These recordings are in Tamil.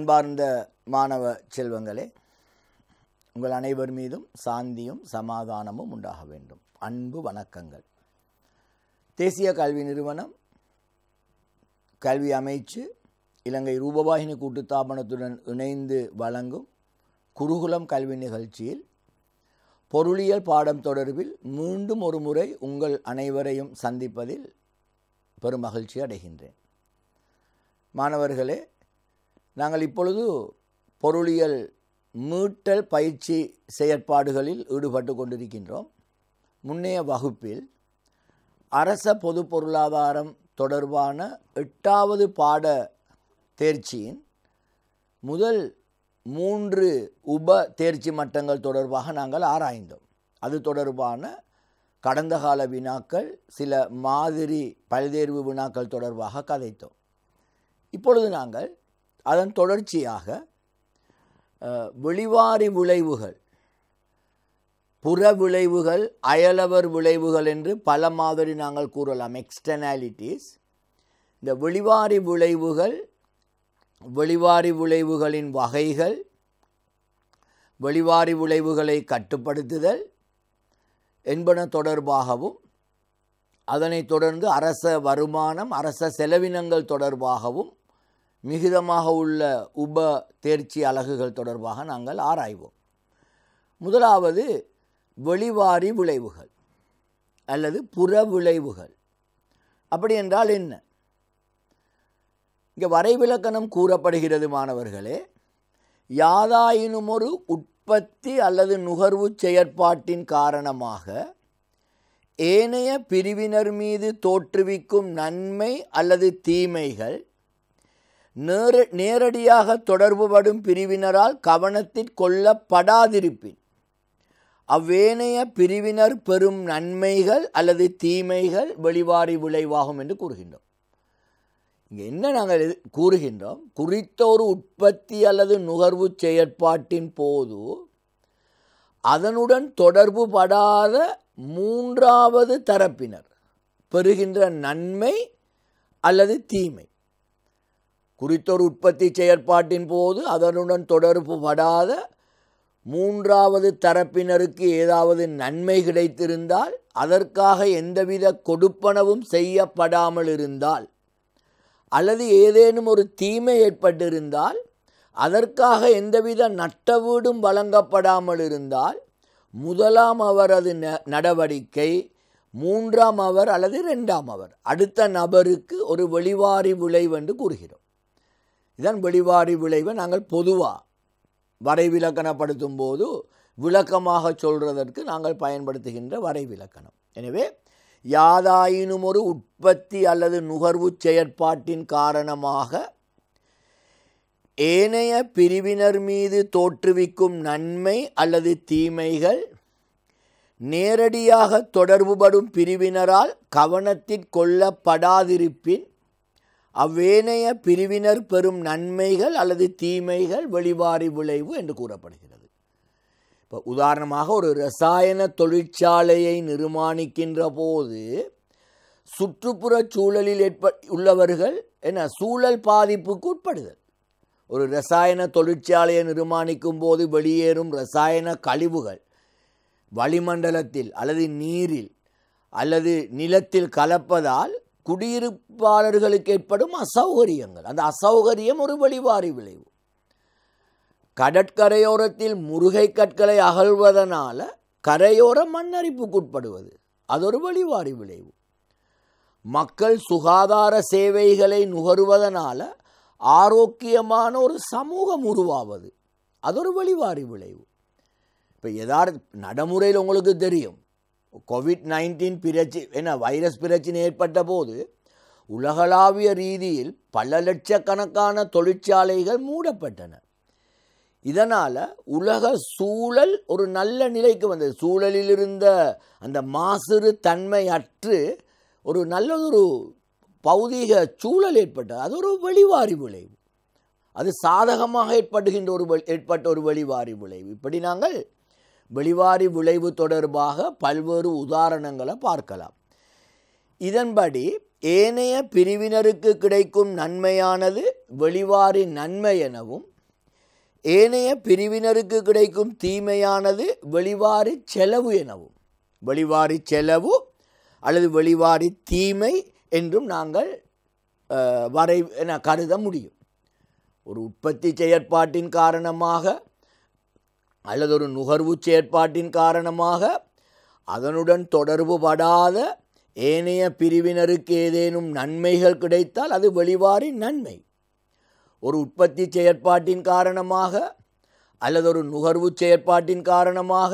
அன்பார்ந்த மாணவ செல்வங்களே உங்கள் அனைவர் மீதும் சாந்தியும் சமாதானமும் உண்டாக வேண்டும் அன்பு வணக்கங்கள் தேசிய கல்வி நிறுவனம் கல்வி அமைச்சு இலங்கை ரூபவாகினி கூட்டுத்தாபனத்துடன் இணைந்து வழங்கும் குருகுலம் கல்வி நிகழ்ச்சியில் பொருளியல் பாடம் தொடர்பில் மீண்டும் ஒரு முறை உங்கள் அனைவரையும் சந்திப்பதில் பெரும் மகிழ்ச்சி அடைகின்றேன் மாணவர்களே நாங்கள் இப்பொழுது பொருளியல் மீட்டல் பயிற்சி செயற்பாடுகளில் ஈடுபட்டு கொண்டிருக்கின்றோம் முன்னைய வகுப்பில் அரச பொது பொருளாதாரம் தொடர்பான எட்டாவது பாட தேர்ச்சியின் முதல் மூன்று உப தேர்ச்சி மட்டங்கள் தொடர்பாக நாங்கள் ஆராய்ந்தோம் அது தொடர்பான கடந்த கால வினாக்கள் சில மாதிரி பல்தேர்வு வினாக்கள் தொடர்பாக கதைத்தோம் இப்பொழுது நாங்கள் அதன் தொடர்ச்சியாக வெளிவாரி விளைவுகள் புற விளைவுகள் அயலவர் விளைவுகள் என்று பல மாதிரி நாங்கள் கூறலாம் எக்ஸ்டர்னாலிட்டிஸ் இந்த வெளிவாரி விளைவுகள் வெளிவாரி விளைவுகளின் வகைகள் வெளிவாரி விளைவுகளை கட்டுப்படுத்துதல் என்பன தொடர்பாகவும் அதனைத் தொடர்ந்து அரச வருமானம் அரச செலவினங்கள் தொடர்பாகவும் மிகுதமாக உள்ள உப தேர்ச்சி அலகுகள் தொடர்பாக நாங்கள் ஆராய்வோம் முதலாவது வெளிவாரி விளைவுகள் அல்லது புற விளைவுகள் அப்படி என்றால் என்ன இங்கே வரைவிலக்கணம் கூறப்படுகிறது மாணவர்களே யாதாயினுமொரு உற்பத்தி அல்லது நுகர்வு செயற்பாட்டின் காரணமாக ஏனைய பிரிவினர் மீது தோற்றுவிக்கும் நன்மை அல்லது தீமைகள் நேர நேரடியாக தொடர்புபடும் பிரிவினரால் கவனத்தில் கொள்ளப்படாதிருப்பின் அவ்வேனைய பிரிவினர் பெறும் நன்மைகள் அல்லது தீமைகள் வெளிவாரி விளைவாகும் என்று கூறுகின்றோம் இங்கே என்ன நாங்கள் கூறுகின்றோம் குறித்த ஒரு உற்பத்தி அல்லது நுகர்வு செயற்பாட்டின் போது அதனுடன் தொடர்பு படாத மூன்றாவது தரப்பினர் பெறுகின்ற நன்மை அல்லது தீமை குறித்தொரு உற்பத்தி செயற்பாட்டின் போது அதனுடன் தொடர்பு படாத மூன்றாவது தரப்பினருக்கு ஏதாவது நன்மை கிடைத்திருந்தால் அதற்காக எந்தவித கொடுப்பனவும் செய்யப்படாமல் இருந்தால் அல்லது ஏதேனும் ஒரு தீமை ஏற்பட்டிருந்தால் அதற்காக எந்தவித நட்டவீடும் வழங்கப்படாமல் இருந்தால் முதலாம் அவரது நடவடிக்கை மூன்றாம் அவர் அல்லது இரண்டாம் அவர் அடுத்த நபருக்கு ஒரு வெளிவாரி என்று கூறுகிறோம் இதன் வெளிவாரி விளைவை நாங்கள் பொதுவாக வரைவிலக்கணப்படுத்தும் போது விளக்கமாக சொல்கிறதற்கு நாங்கள் பயன்படுத்துகின்ற வரைவிலக்கணம் எனவே யாதாயினும் ஒரு உற்பத்தி அல்லது நுகர்வு செயற்பாட்டின் காரணமாக ஏனைய பிரிவினர் மீது தோற்றுவிக்கும் நன்மை அல்லது தீமைகள் நேரடியாக தொடர்புபடும் பிரிவினரால் கவனத்திற் கொள்ளப்படாதிருப்பின் அவ்வேனைய பிரிவினர் பெறும் நன்மைகள் அல்லது தீமைகள் வெளிவாரி விளைவு என்று கூறப்படுகிறது இப்போ உதாரணமாக ஒரு ரசாயன தொழிற்சாலையை நிர்மாணிக்கின்ற போது சுற்றுப்புற சூழலில் ஏற்ப உள்ளவர்கள் என்ன சூழல் பாதிப்புக்கு உட்படுதல் ஒரு ரசாயன தொழிற்சாலையை நிர்மாணிக்கும் போது வெளியேறும் ரசாயன கழிவுகள் வளிமண்டலத்தில் அல்லது நீரில் அல்லது நிலத்தில் கலப்பதால் குடியிருப்பாளர்களுக்கு ஏற்படும் அசௌகரியங்கள் அந்த அசௌகரியம் ஒரு வழிவாரி விளைவு கடற்கரையோரத்தில் முருகை கற்களை அகழ்வதனால் கரையோர மண்ணரிப்புக்குட்படுவது அது ஒரு வழிவாரி விளைவு மக்கள் சுகாதார சேவைகளை நுகருவதனால் ஆரோக்கியமான ஒரு சமூகம் உருவாவது அது ஒரு வழிவாரி விளைவு இப்போ எதார்த்த நடைமுறையில் உங்களுக்கு தெரியும் கோவிட் நைன்டீன் பிரச்சி என வைரஸ் பிரச்சினை ஏற்பட்ட போது உலகளாவிய ரீதியில் பல லட்சக்கணக்கான தொழிற்சாலைகள் மூடப்பட்டன இதனால் உலக சூழல் ஒரு நல்ல நிலைக்கு வந்தது சூழலில் இருந்த அந்த மாசுறு தன்மை அற்று ஒரு நல்லதொரு பௌதீக சூழல் ஏற்பட்டது அது ஒரு வெளிவாரி விளைவு அது சாதகமாக ஏற்படுகின்ற ஒரு ஏற்பட்ட ஒரு வெளிவாரி விளைவு இப்படி நாங்கள் வெளிவாரி விளைவு தொடர்பாக பல்வேறு உதாரணங்களை பார்க்கலாம் இதன்படி ஏனைய பிரிவினருக்கு கிடைக்கும் நன்மையானது வெளிவாரி நன்மை எனவும் ஏனைய பிரிவினருக்கு கிடைக்கும் தீமையானது வெளிவாரி செலவு எனவும் வெளிவாரி செலவு அல்லது வெளிவாரி தீமை என்றும் நாங்கள் வரை என கருத முடியும் ஒரு உற்பத்தி செயற்பாட்டின் காரணமாக அல்லது ஒரு நுகர்வு செயற்பாட்டின் காரணமாக அதனுடன் தொடர்பு படாத ஏனைய பிரிவினருக்கு ஏதேனும் நன்மைகள் கிடைத்தால் அது வெளிவாரின் நன்மை ஒரு உற்பத்தி செயற்பாட்டின் காரணமாக அல்லது ஒரு நுகர்வு செயற்பாட்டின் காரணமாக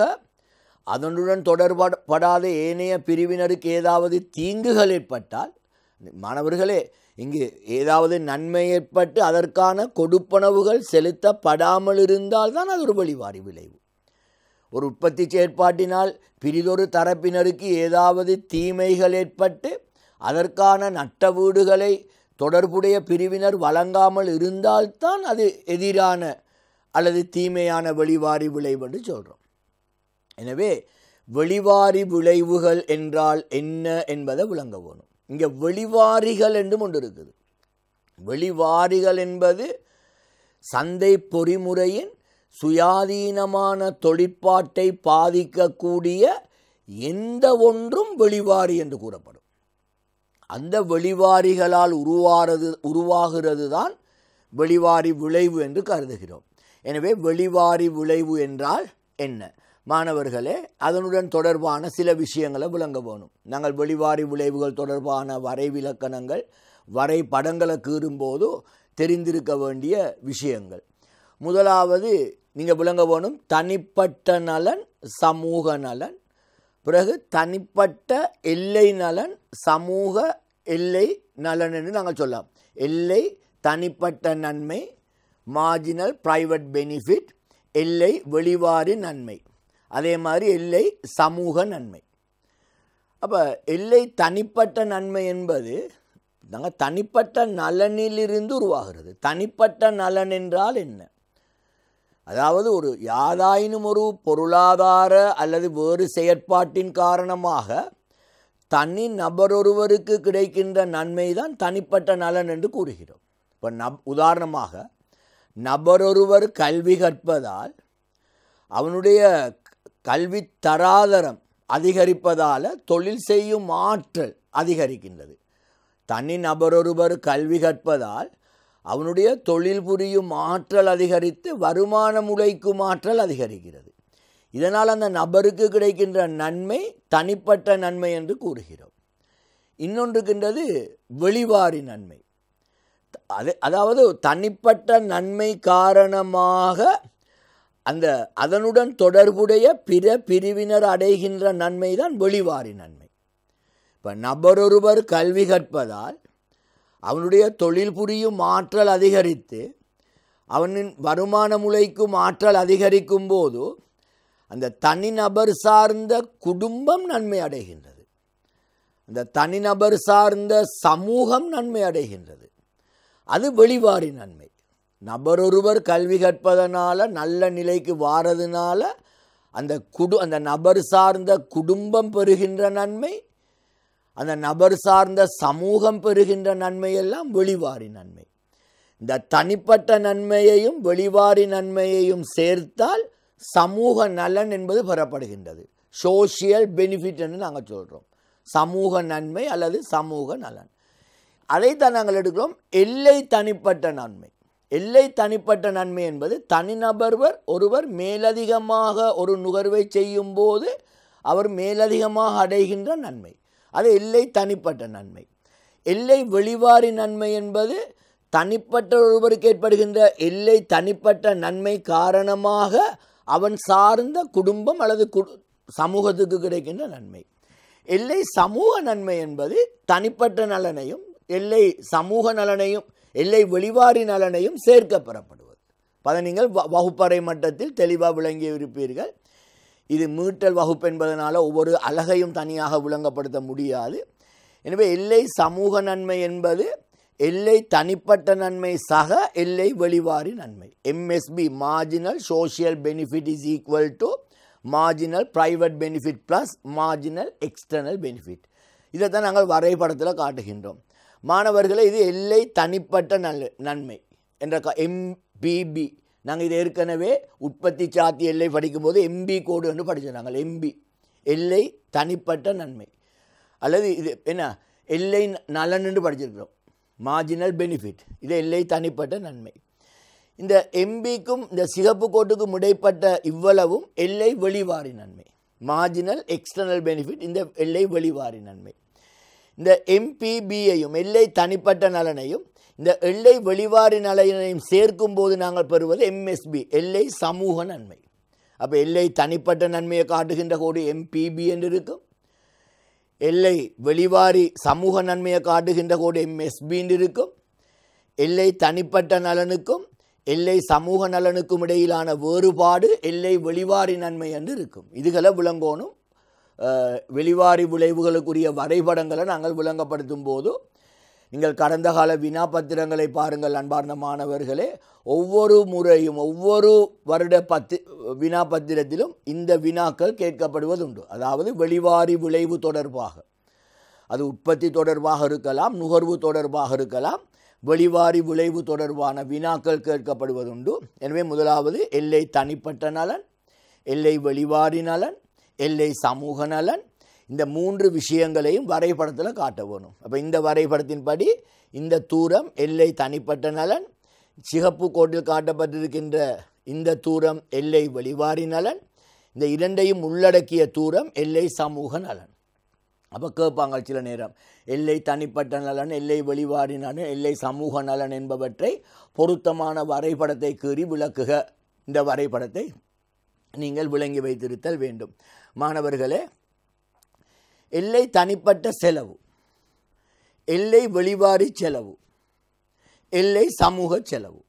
அதனுடன் தொடர்படாத ஏனைய பிரிவினருக்கு ஏதாவது தீங்குகள் ஏற்பட்டால் மாணவர்களே இங்கு ஏதாவது நன்மை ஏற்பட்டு அதற்கான கொடுப்பனவுகள் செலுத்தப்படாமல் இருந்தால் தான் அது ஒரு வழிவாரி விளைவு ஒரு உற்பத்தி செயற்பாட்டினால் பிரிதொரு தரப்பினருக்கு ஏதாவது தீமைகள் ஏற்பட்டு அதற்கான நட்ட வீடுகளை தொடர்புடைய பிரிவினர் வழங்காமல் இருந்தால்தான் அது எதிரான அல்லது தீமையான வெளிவாரி விளைவு என்று சொல்கிறோம் எனவே வெளிவாரி விளைவுகள் என்றால் என்ன என்பதை விளங்க வேணும் இங்கே வெளிவாரிகள் என்றும் ஒன்று இருக்குது வெளிவாரிகள் என்பது சந்தை பொறிமுறையின் சுயாதீனமான தொழிற்பாட்டை பாதிக்கக்கூடிய எந்த ஒன்றும் வெளிவாரி என்று கூறப்படும் அந்த வெளிவாரிகளால் உருவாகிறது உருவாகிறது தான் வெளிவாரி விளைவு என்று கருதுகிறோம் எனவே வெளிவாரி விளைவு என்றால் என்ன மாணவர்களே அதனுடன் தொடர்பான சில விஷயங்களை விளங்க போகணும் நாங்கள் வெளிவாரி விளைவுகள் தொடர்பான வரைவிலக்கணங்கள் வரை படங்களை கீறும்போது தெரிந்திருக்க வேண்டிய விஷயங்கள் முதலாவது நீங்கள் விளங்க போகணும் தனிப்பட்ட நலன் சமூக நலன் பிறகு தனிப்பட்ட எல்லை நலன் சமூக எல்லை நலன் என்று நாங்கள் சொல்லலாம் எல்லை தனிப்பட்ட நன்மை மார்ஜினல் ப்ரைவேட் பெனிஃபிட் எல்லை வெளிவாரி நன்மை அதே மாதிரி எல்லை சமூக நன்மை அப்போ எல்லை தனிப்பட்ட நன்மை என்பது நாங்கள் தனிப்பட்ட நலனிலிருந்து உருவாகிறது தனிப்பட்ட நலன் என்றால் என்ன அதாவது ஒரு யாதாயினும் ஒரு பொருளாதார அல்லது வேறு செயற்பாட்டின் காரணமாக தனி நபரொருவருக்கு கிடைக்கின்ற நன்மை தான் தனிப்பட்ட நலன் என்று கூறுகிறோம் இப்போ நப் உதாரணமாக நபரொருவர் கல்வி கற்பதால் அவனுடைய கல்வி தராதரம் அதிகரிப்பதால் தொழில் செய்யும் ஆற்றல் அதிகரிக்கின்றது தனி நபரொருவர் கல்வி கற்பதால் அவனுடைய தொழில் புரியும் ஆற்றல் அதிகரித்து வருமானம் உழைக்கும் ஆற்றல் அதிகரிக்கிறது இதனால் அந்த நபருக்கு கிடைக்கின்ற நன்மை தனிப்பட்ட நன்மை என்று கூறுகிறோம் இன்னொன்றுக்கின்றது வெளிவாரி நன்மை அது அதாவது தனிப்பட்ட நன்மை காரணமாக அந்த அதனுடன் தொடர்புடைய பிற பிரிவினர் அடைகின்ற நன்மை தான் வெளிவாரி நன்மை இப்போ நபரொருவர் கல்வி கற்பதால் அவனுடைய தொழில் புரியும் ஆற்றல் அதிகரித்து அவனின் வருமான முளைக்கும் ஆற்றல் அதிகரிக்கும் போது அந்த தனிநபர் சார்ந்த குடும்பம் நன்மை அடைகின்றது அந்த தனிநபர் சார்ந்த சமூகம் நன்மை அடைகின்றது அது வெளிவாரி நன்மை நபரொருவர் கல்வி கற்பதனால் நல்ல நிலைக்கு வாரதுனால அந்த குடு அந்த நபர் சார்ந்த குடும்பம் பெறுகின்ற நன்மை அந்த நபர் சார்ந்த சமூகம் பெறுகின்ற நன்மையெல்லாம் வெளிவாரி நன்மை இந்த தனிப்பட்ட நன்மையையும் வெளிவாரி நன்மையையும் சேர்த்தால் சமூக நலன் என்பது பெறப்படுகின்றது சோசியல் பெனிஃபிட் என்று நாங்கள் சொல்கிறோம் சமூக நன்மை அல்லது சமூக நலன் அதைத்தான் நாங்கள் எடுக்கிறோம் எல்லை தனிப்பட்ட நன்மை எல்லை தனிப்பட்ட நன்மை என்பது தனிநபர்வர் ஒருவர் மேலதிகமாக ஒரு நுகர்வை செய்யும் போது அவர் மேலதிகமாக அடைகின்ற நன்மை அது எல்லை தனிப்பட்ட நன்மை எல்லை வெளிவாரி நன்மை என்பது தனிப்பட்ட ஒருவருக்கு ஏற்படுகின்ற எல்லை தனிப்பட்ட நன்மை காரணமாக அவன் சார்ந்த குடும்பம் அல்லது சமூகத்துக்கு கிடைக்கின்ற நன்மை எல்லை சமூக நன்மை என்பது தனிப்பட்ட நலனையும் எல்லை சமூக நலனையும் எல்லை வெளிவாரி நலனையும் சேர்க்க பெறப்படுவது பத நீங்கள் வகுப்பறை மட்டத்தில் தெளிவாக விளங்கி இருப்பீர்கள் இது மீட்டல் வகுப்பு என்பதனால் ஒவ்வொரு அழகையும் தனியாக விளங்கப்படுத்த முடியாது எனவே எல்லை சமூக நன்மை என்பது எல்லை தனிப்பட்ட நன்மை சக எல்லை வெளிவாரி நன்மை MSB marginal social benefit is equal to marginal private benefit plus marginal external benefit இதைத்தான் நாங்கள் வரைபடத்தில் காட்டுகின்றோம் மாணவர்களை இது எல்லை தனிப்பட்ட நல் நன்மை என்ற எம்பிபி நாங்கள் இது ஏற்கனவே உற்பத்தி சாத்தி எல்லை படிக்கும்போது எம்பி கோடு என்று படித்தோம் நாங்கள் எம்பி எல்லை தனிப்பட்ட நன்மை அல்லது இது என்ன எல்லை நலன் என்று படிச்சிருக்கிறோம் மார்ஜினல் பெனிஃபிட் இது எல்லை தனிப்பட்ட நன்மை இந்த எம்பிக்கும் இந்த சிகப்பு கோட்டுக்கும் இடைப்பட்ட இவ்வளவும் எல்லை வெளிவாரி நன்மை மார்ஜினல் எக்ஸ்டர்னல் பெனிஃபிட் இந்த எல்லை வெளிவாரி நன்மை இந்த எம்பிபியையும் எல்லை தனிப்பட்ட நலனையும் இந்த எல்லை வெளிவாரி நலனையும் சேர்க்கும் போது நாங்கள் பெறுவது எம்எஸ்பி எல்லை சமூக நன்மை அப்போ எல்லை தனிப்பட்ட நன்மையை காட்டுகின்ற கோடி எம்பிபி என்று இருக்கும் எல்லை வெளிவாரி சமூக நன்மையை காட்டுகின்ற கோடி எம்எஸ்பின்னு இருக்கும் எல்லை தனிப்பட்ட நலனுக்கும் எல்லை சமூக நலனுக்கும் இடையிலான வேறுபாடு எல்லை வெளிவாரி நன்மை என்று இருக்கும் இதுகளை விளங்கோணும் வெளிவாரி விளைவுகளுக்குரிய வரைபடங்களை நாங்கள் விளங்கப்படுத்தும் போது நீங்கள் கடந்த கால வினா பத்திரங்களை பாருங்கள் அன்பார்ந்த மாணவர்களே ஒவ்வொரு முறையும் ஒவ்வொரு வருட பத்து வினா பத்திரத்திலும் இந்த வினாக்கள் கேட்கப்படுவதுண்டு அதாவது வெளிவாரி விளைவு தொடர்பாக அது உற்பத்தி தொடர்பாக இருக்கலாம் நுகர்வு தொடர்பாக இருக்கலாம் வெளிவாரி விளைவு தொடர்பான வினாக்கள் கேட்கப்படுவதுண்டு எனவே முதலாவது எல்லை தனிப்பட்ட நலன் எல்லை வெளிவாரி நலன் எல்லை சமூக நலன் இந்த மூன்று விஷயங்களையும் வரைபடத்தில் காட்ட வேணும் அப்போ இந்த வரைபடத்தின்படி இந்த தூரம் எல்லை தனிப்பட்ட நலன் சிகப்பு கோட்டில் காட்டப்பட்டிருக்கின்ற இந்த தூரம் எல்லை வெளிவாரி நலன் இந்த இரண்டையும் உள்ளடக்கிய தூரம் எல்லை சமூக நலன் அப்போ கேட்பாங்க சில நேரம் எல்லை தனிப்பட்ட நலன் எல்லை வெளிவாரி நலன் எல்லை சமூக நலன் என்பவற்றை பொருத்தமான வரைபடத்தை கீறி விளக்குக இந்த வரைபடத்தை நீங்கள் விளங்கி வைத்திருத்தல் வேண்டும் மாணவர்களே எல்லை தனிப்பட்ட செலவு எல்லை வெளிவாரி செலவு எல்லை சமூக செலவு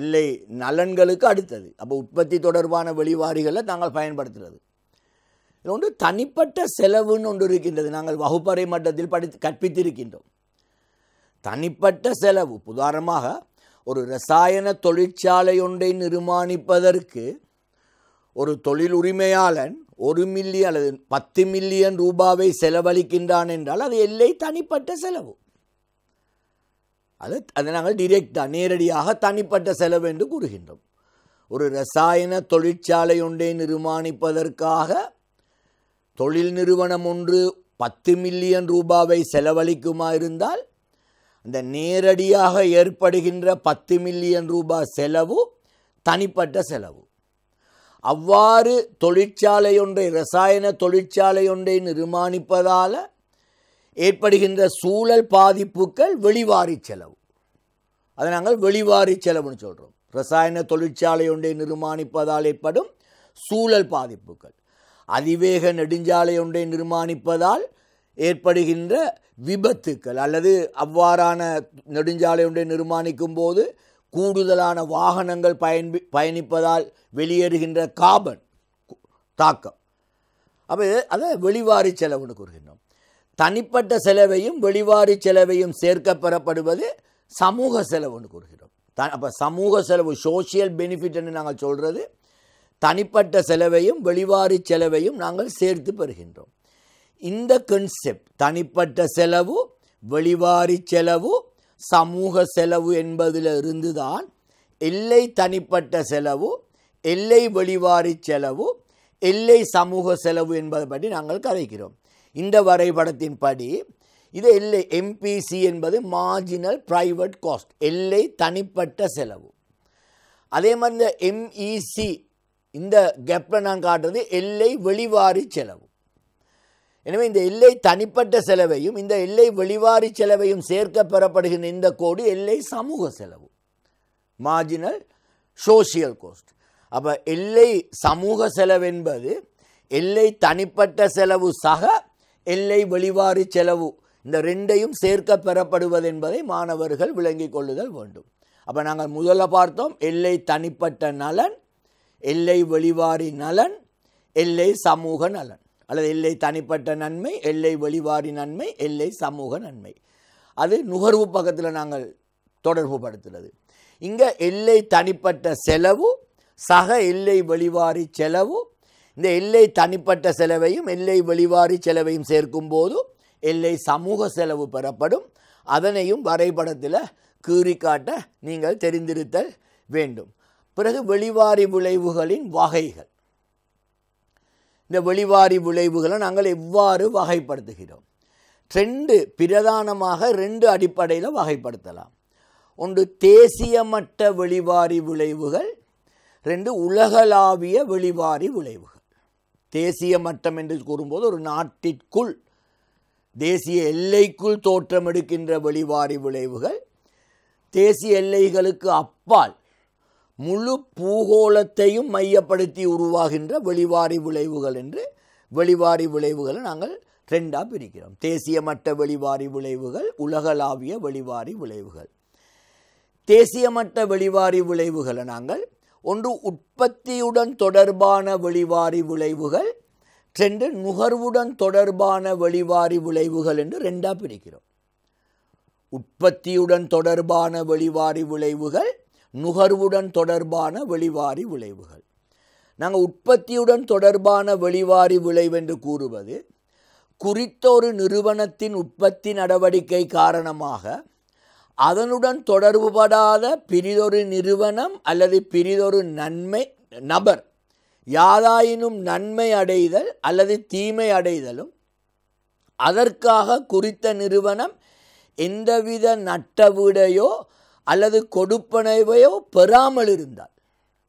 எல்லை நலன்களுக்கு அடுத்தது அப்போ உற்பத்தி தொடர்பான வெளிவாரிகளை நாங்கள் பயன்படுத்துகிறது இது ஒன்று தனிப்பட்ட செலவுன்னு ஒன்று இருக்கின்றது நாங்கள் வகுப்பறை மட்டத்தில் படித்து கற்பித்திருக்கின்றோம் தனிப்பட்ட செலவு உதாரணமாக ஒரு ரசாயன தொழிற்சாலை ஒன்றை நிர்மாணிப்பதற்கு ஒரு தொழில் உரிமையாளன் ஒரு மில்லியன் அல்லது பத்து மில்லியன் ரூபாவை செலவழிக்கின்றான் என்றால் அது எல்லை தனிப்பட்ட செலவு அது அதை நாங்கள் டிரெக்டாக நேரடியாக தனிப்பட்ட செலவு என்று கூறுகின்றோம் ஒரு ரசாயன தொழிற்சாலை ஒன்றை நிர்மாணிப்பதற்காக தொழில் நிறுவனம் ஒன்று பத்து மில்லியன் ரூபாவை செலவழிக்குமா இருந்தால் அந்த நேரடியாக ஏற்படுகின்ற பத்து மில்லியன் ரூபாய் செலவு தனிப்பட்ட செலவு அவ்வாறு ரசாயன தொழிற்சாலை ஒன்றை நிர்மாணிப்பதால் ஏற்படுகின்ற சூழல் பாதிப்புக்கள் வெளிவாரி செலவு அதை நாங்கள் வெளிவாரி செலவுன்னு சொல்கிறோம் ரசாயன தொழிற்சாலை ஒன்றை நிர்மாணிப்பதால் ஏற்படும் சூழல் பாதிப்புகள் அதிவேக நெடுஞ்சாலை ஒன்றை நிர்மாணிப்பதால் ஏற்படுகின்ற விபத்துக்கள் அல்லது அவ்வாறான நெடுஞ்சாலை ஒன்றை நிர்மாணிக்கும் போது கூடுதலான வாகனங்கள் பயன்பி பயணிப்பதால் வெளியேறுகின்ற காபன் தாக்கம் அப்போ அதை வெளிவாரி செலவுன்னு கூறுகின்றோம் தனிப்பட்ட செலவையும் வெளிவாரி செலவையும் சேர்க்க பெறப்படுவது சமூக செலவுன்னு கூறுகிறோம் த அப்போ சமூக செலவு சோசியல் பெனிஃபிட்னு நாங்கள் சொல்கிறது தனிப்பட்ட செலவையும் வெளிவாரி செலவையும் நாங்கள் சேர்த்து பெறுகின்றோம் இந்த கன்செப்ட் தனிப்பட்ட செலவு வெளிவாரி செலவு சமூக செலவு என்பதிலிருந்து தான் எல்லை தனிப்பட்ட செலவு எல்லை வெளிவாரி செலவு எல்லை சமூக செலவு என்பதை பற்றி நாங்கள் கதைக்கிறோம் இந்த வரைபடத்தின்படி இது எல்லை எம்பிசி என்பது மார்ஜினல் ப்ரைவேட் காஸ்ட் எல்லை தனிப்பட்ட செலவு அதே மாதிரி இந்த எம்இசி e இந்த கெப்பை நான் காட்டுறது எல்லை வெளிவாரி செலவு எனவே இந்த எல்லை தனிப்பட்ட செலவையும் இந்த எல்லை வெளிவாரி செலவையும் சேர்க்க பெறப்படுகின்ற இந்த கோடி எல்லை சமூக செலவு மார்ஜினல் சோசியல் கோஸ்ட் அப்போ எல்லை சமூக செலவு என்பது எல்லை தனிப்பட்ட செலவு சக எல்லை வெளிவாரி செலவு இந்த ரெண்டையும் சேர்க்க பெறப்படுவது என்பதை மாணவர்கள் விளங்கிக் கொள்ளுதல் வேண்டும் அப்போ நாங்கள் முதல்ல பார்த்தோம் எல்லை தனிப்பட்ட நலன் எல்லை வெளிவாரி நலன் எல்லை சமூக நலன் அல்லது எல்லை தனிப்பட்ட நன்மை எல்லை வெளிவாரி நன்மை எல்லை சமூக நன்மை அது நுகர்வு பக்கத்தில் நாங்கள் தொடர்பு படுத்துறது இங்கே எல்லை தனிப்பட்ட செலவு சக எல்லை வெளிவாரி செலவு இந்த எல்லை தனிப்பட்ட செலவையும் எல்லை வெளிவாரி செலவையும் சேர்க்கும்போது எல்லை சமூக செலவு பெறப்படும் அதனையும் வரைபடத்தில் காட்ட நீங்கள் தெரிந்திருத்தல் வேண்டும் பிறகு வெளிவாரி விளைவுகளின் வகைகள் இந்த வெளிவாரி விளைவுகளை நாங்கள் எவ்வாறு வகைப்படுத்துகிறோம் ரெண்டு பிரதானமாக ரெண்டு அடிப்படையில் வகைப்படுத்தலாம் ஒன்று தேசியமற்ற வெளிவாரி விளைவுகள் ரெண்டு உலகளாவிய வெளிவாரி விளைவுகள் தேசிய மட்டம் என்று கூறும்போது ஒரு நாட்டிற்குள் தேசிய எல்லைக்குள் தோற்றம் எடுக்கின்ற வெளிவாரி விளைவுகள் தேசிய எல்லைகளுக்கு அப்பால் முழு பூகோளத்தையும் மையப்படுத்தி உருவாகின்ற வெளிவாரி விளைவுகள் என்று வெளிவாரி விளைவுகளை நாங்கள் ரெண்டாக பிரிக்கிறோம் தேசிய மட்ட வெளிவாரி விளைவுகள் உலகளாவிய வெளிவாரி விளைவுகள் தேசிய மட்ட வெளிவாரி விளைவுகளை நாங்கள் ஒன்று உற்பத்தியுடன் தொடர்பான வெளிவாரி விளைவுகள் ரெண்டு நுகர்வுடன் தொடர்பான வெளிவாரி விளைவுகள் என்று ரெண்டாக பிரிக்கிறோம் உற்பத்தியுடன் தொடர்பான வெளிவாரி விளைவுகள் நுகர்வுடன் தொடர்பான வெளிவாரி விளைவுகள் நாங்கள் உற்பத்தியுடன் தொடர்பான வெளிவாரி விளைவென்று கூறுவது குறித்த ஒரு நிறுவனத்தின் உற்பத்தி நடவடிக்கை காரணமாக அதனுடன் தொடர்புபடாத பிரிதொரு நிறுவனம் அல்லது பிரிதொரு நன்மை நபர் யாதாயினும் நன்மை அடைதல் அல்லது தீமை அடைதலும் அதற்காக குறித்த நிறுவனம் எந்தவித நட்டவிடையோ அல்லது கொடுப்பனவையோ பெறாமல் இருந்தால்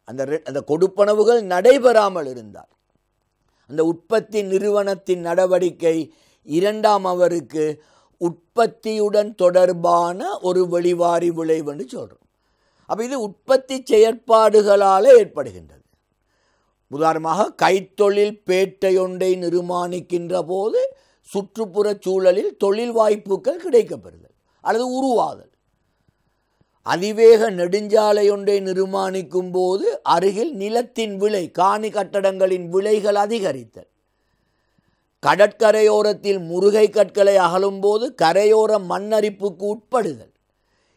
அந்த அந்த கொடுப்பனவுகள் நடைபெறாமல் இருந்தால் அந்த உற்பத்தி நிறுவனத்தின் நடவடிக்கை இரண்டாம் அவருக்கு உற்பத்தியுடன் தொடர்பான ஒரு வெளிவாரி விளைவு என்று சொல்கிறோம் அப்போ இது உற்பத்தி செயற்பாடுகளால் ஏற்படுகின்றது உதாரணமாக கைத்தொழில் பேட்டையொன்றை நிர்மாணிக்கின்ற போது சுற்றுப்புற சூழலில் தொழில் வாய்ப்புகள் கிடைக்கப்பெறுதல் அல்லது உருவாதல் அதிவேக ஒன்றை நிர்மாணிக்கும் போது அருகில் நிலத்தின் விலை காணி கட்டடங்களின் விலைகள் அதிகரித்தல் கடற்கரையோரத்தில் முருகை கற்களை அகலும் போது கரையோர மண்ணரிப்புக்கு உட்படுதல்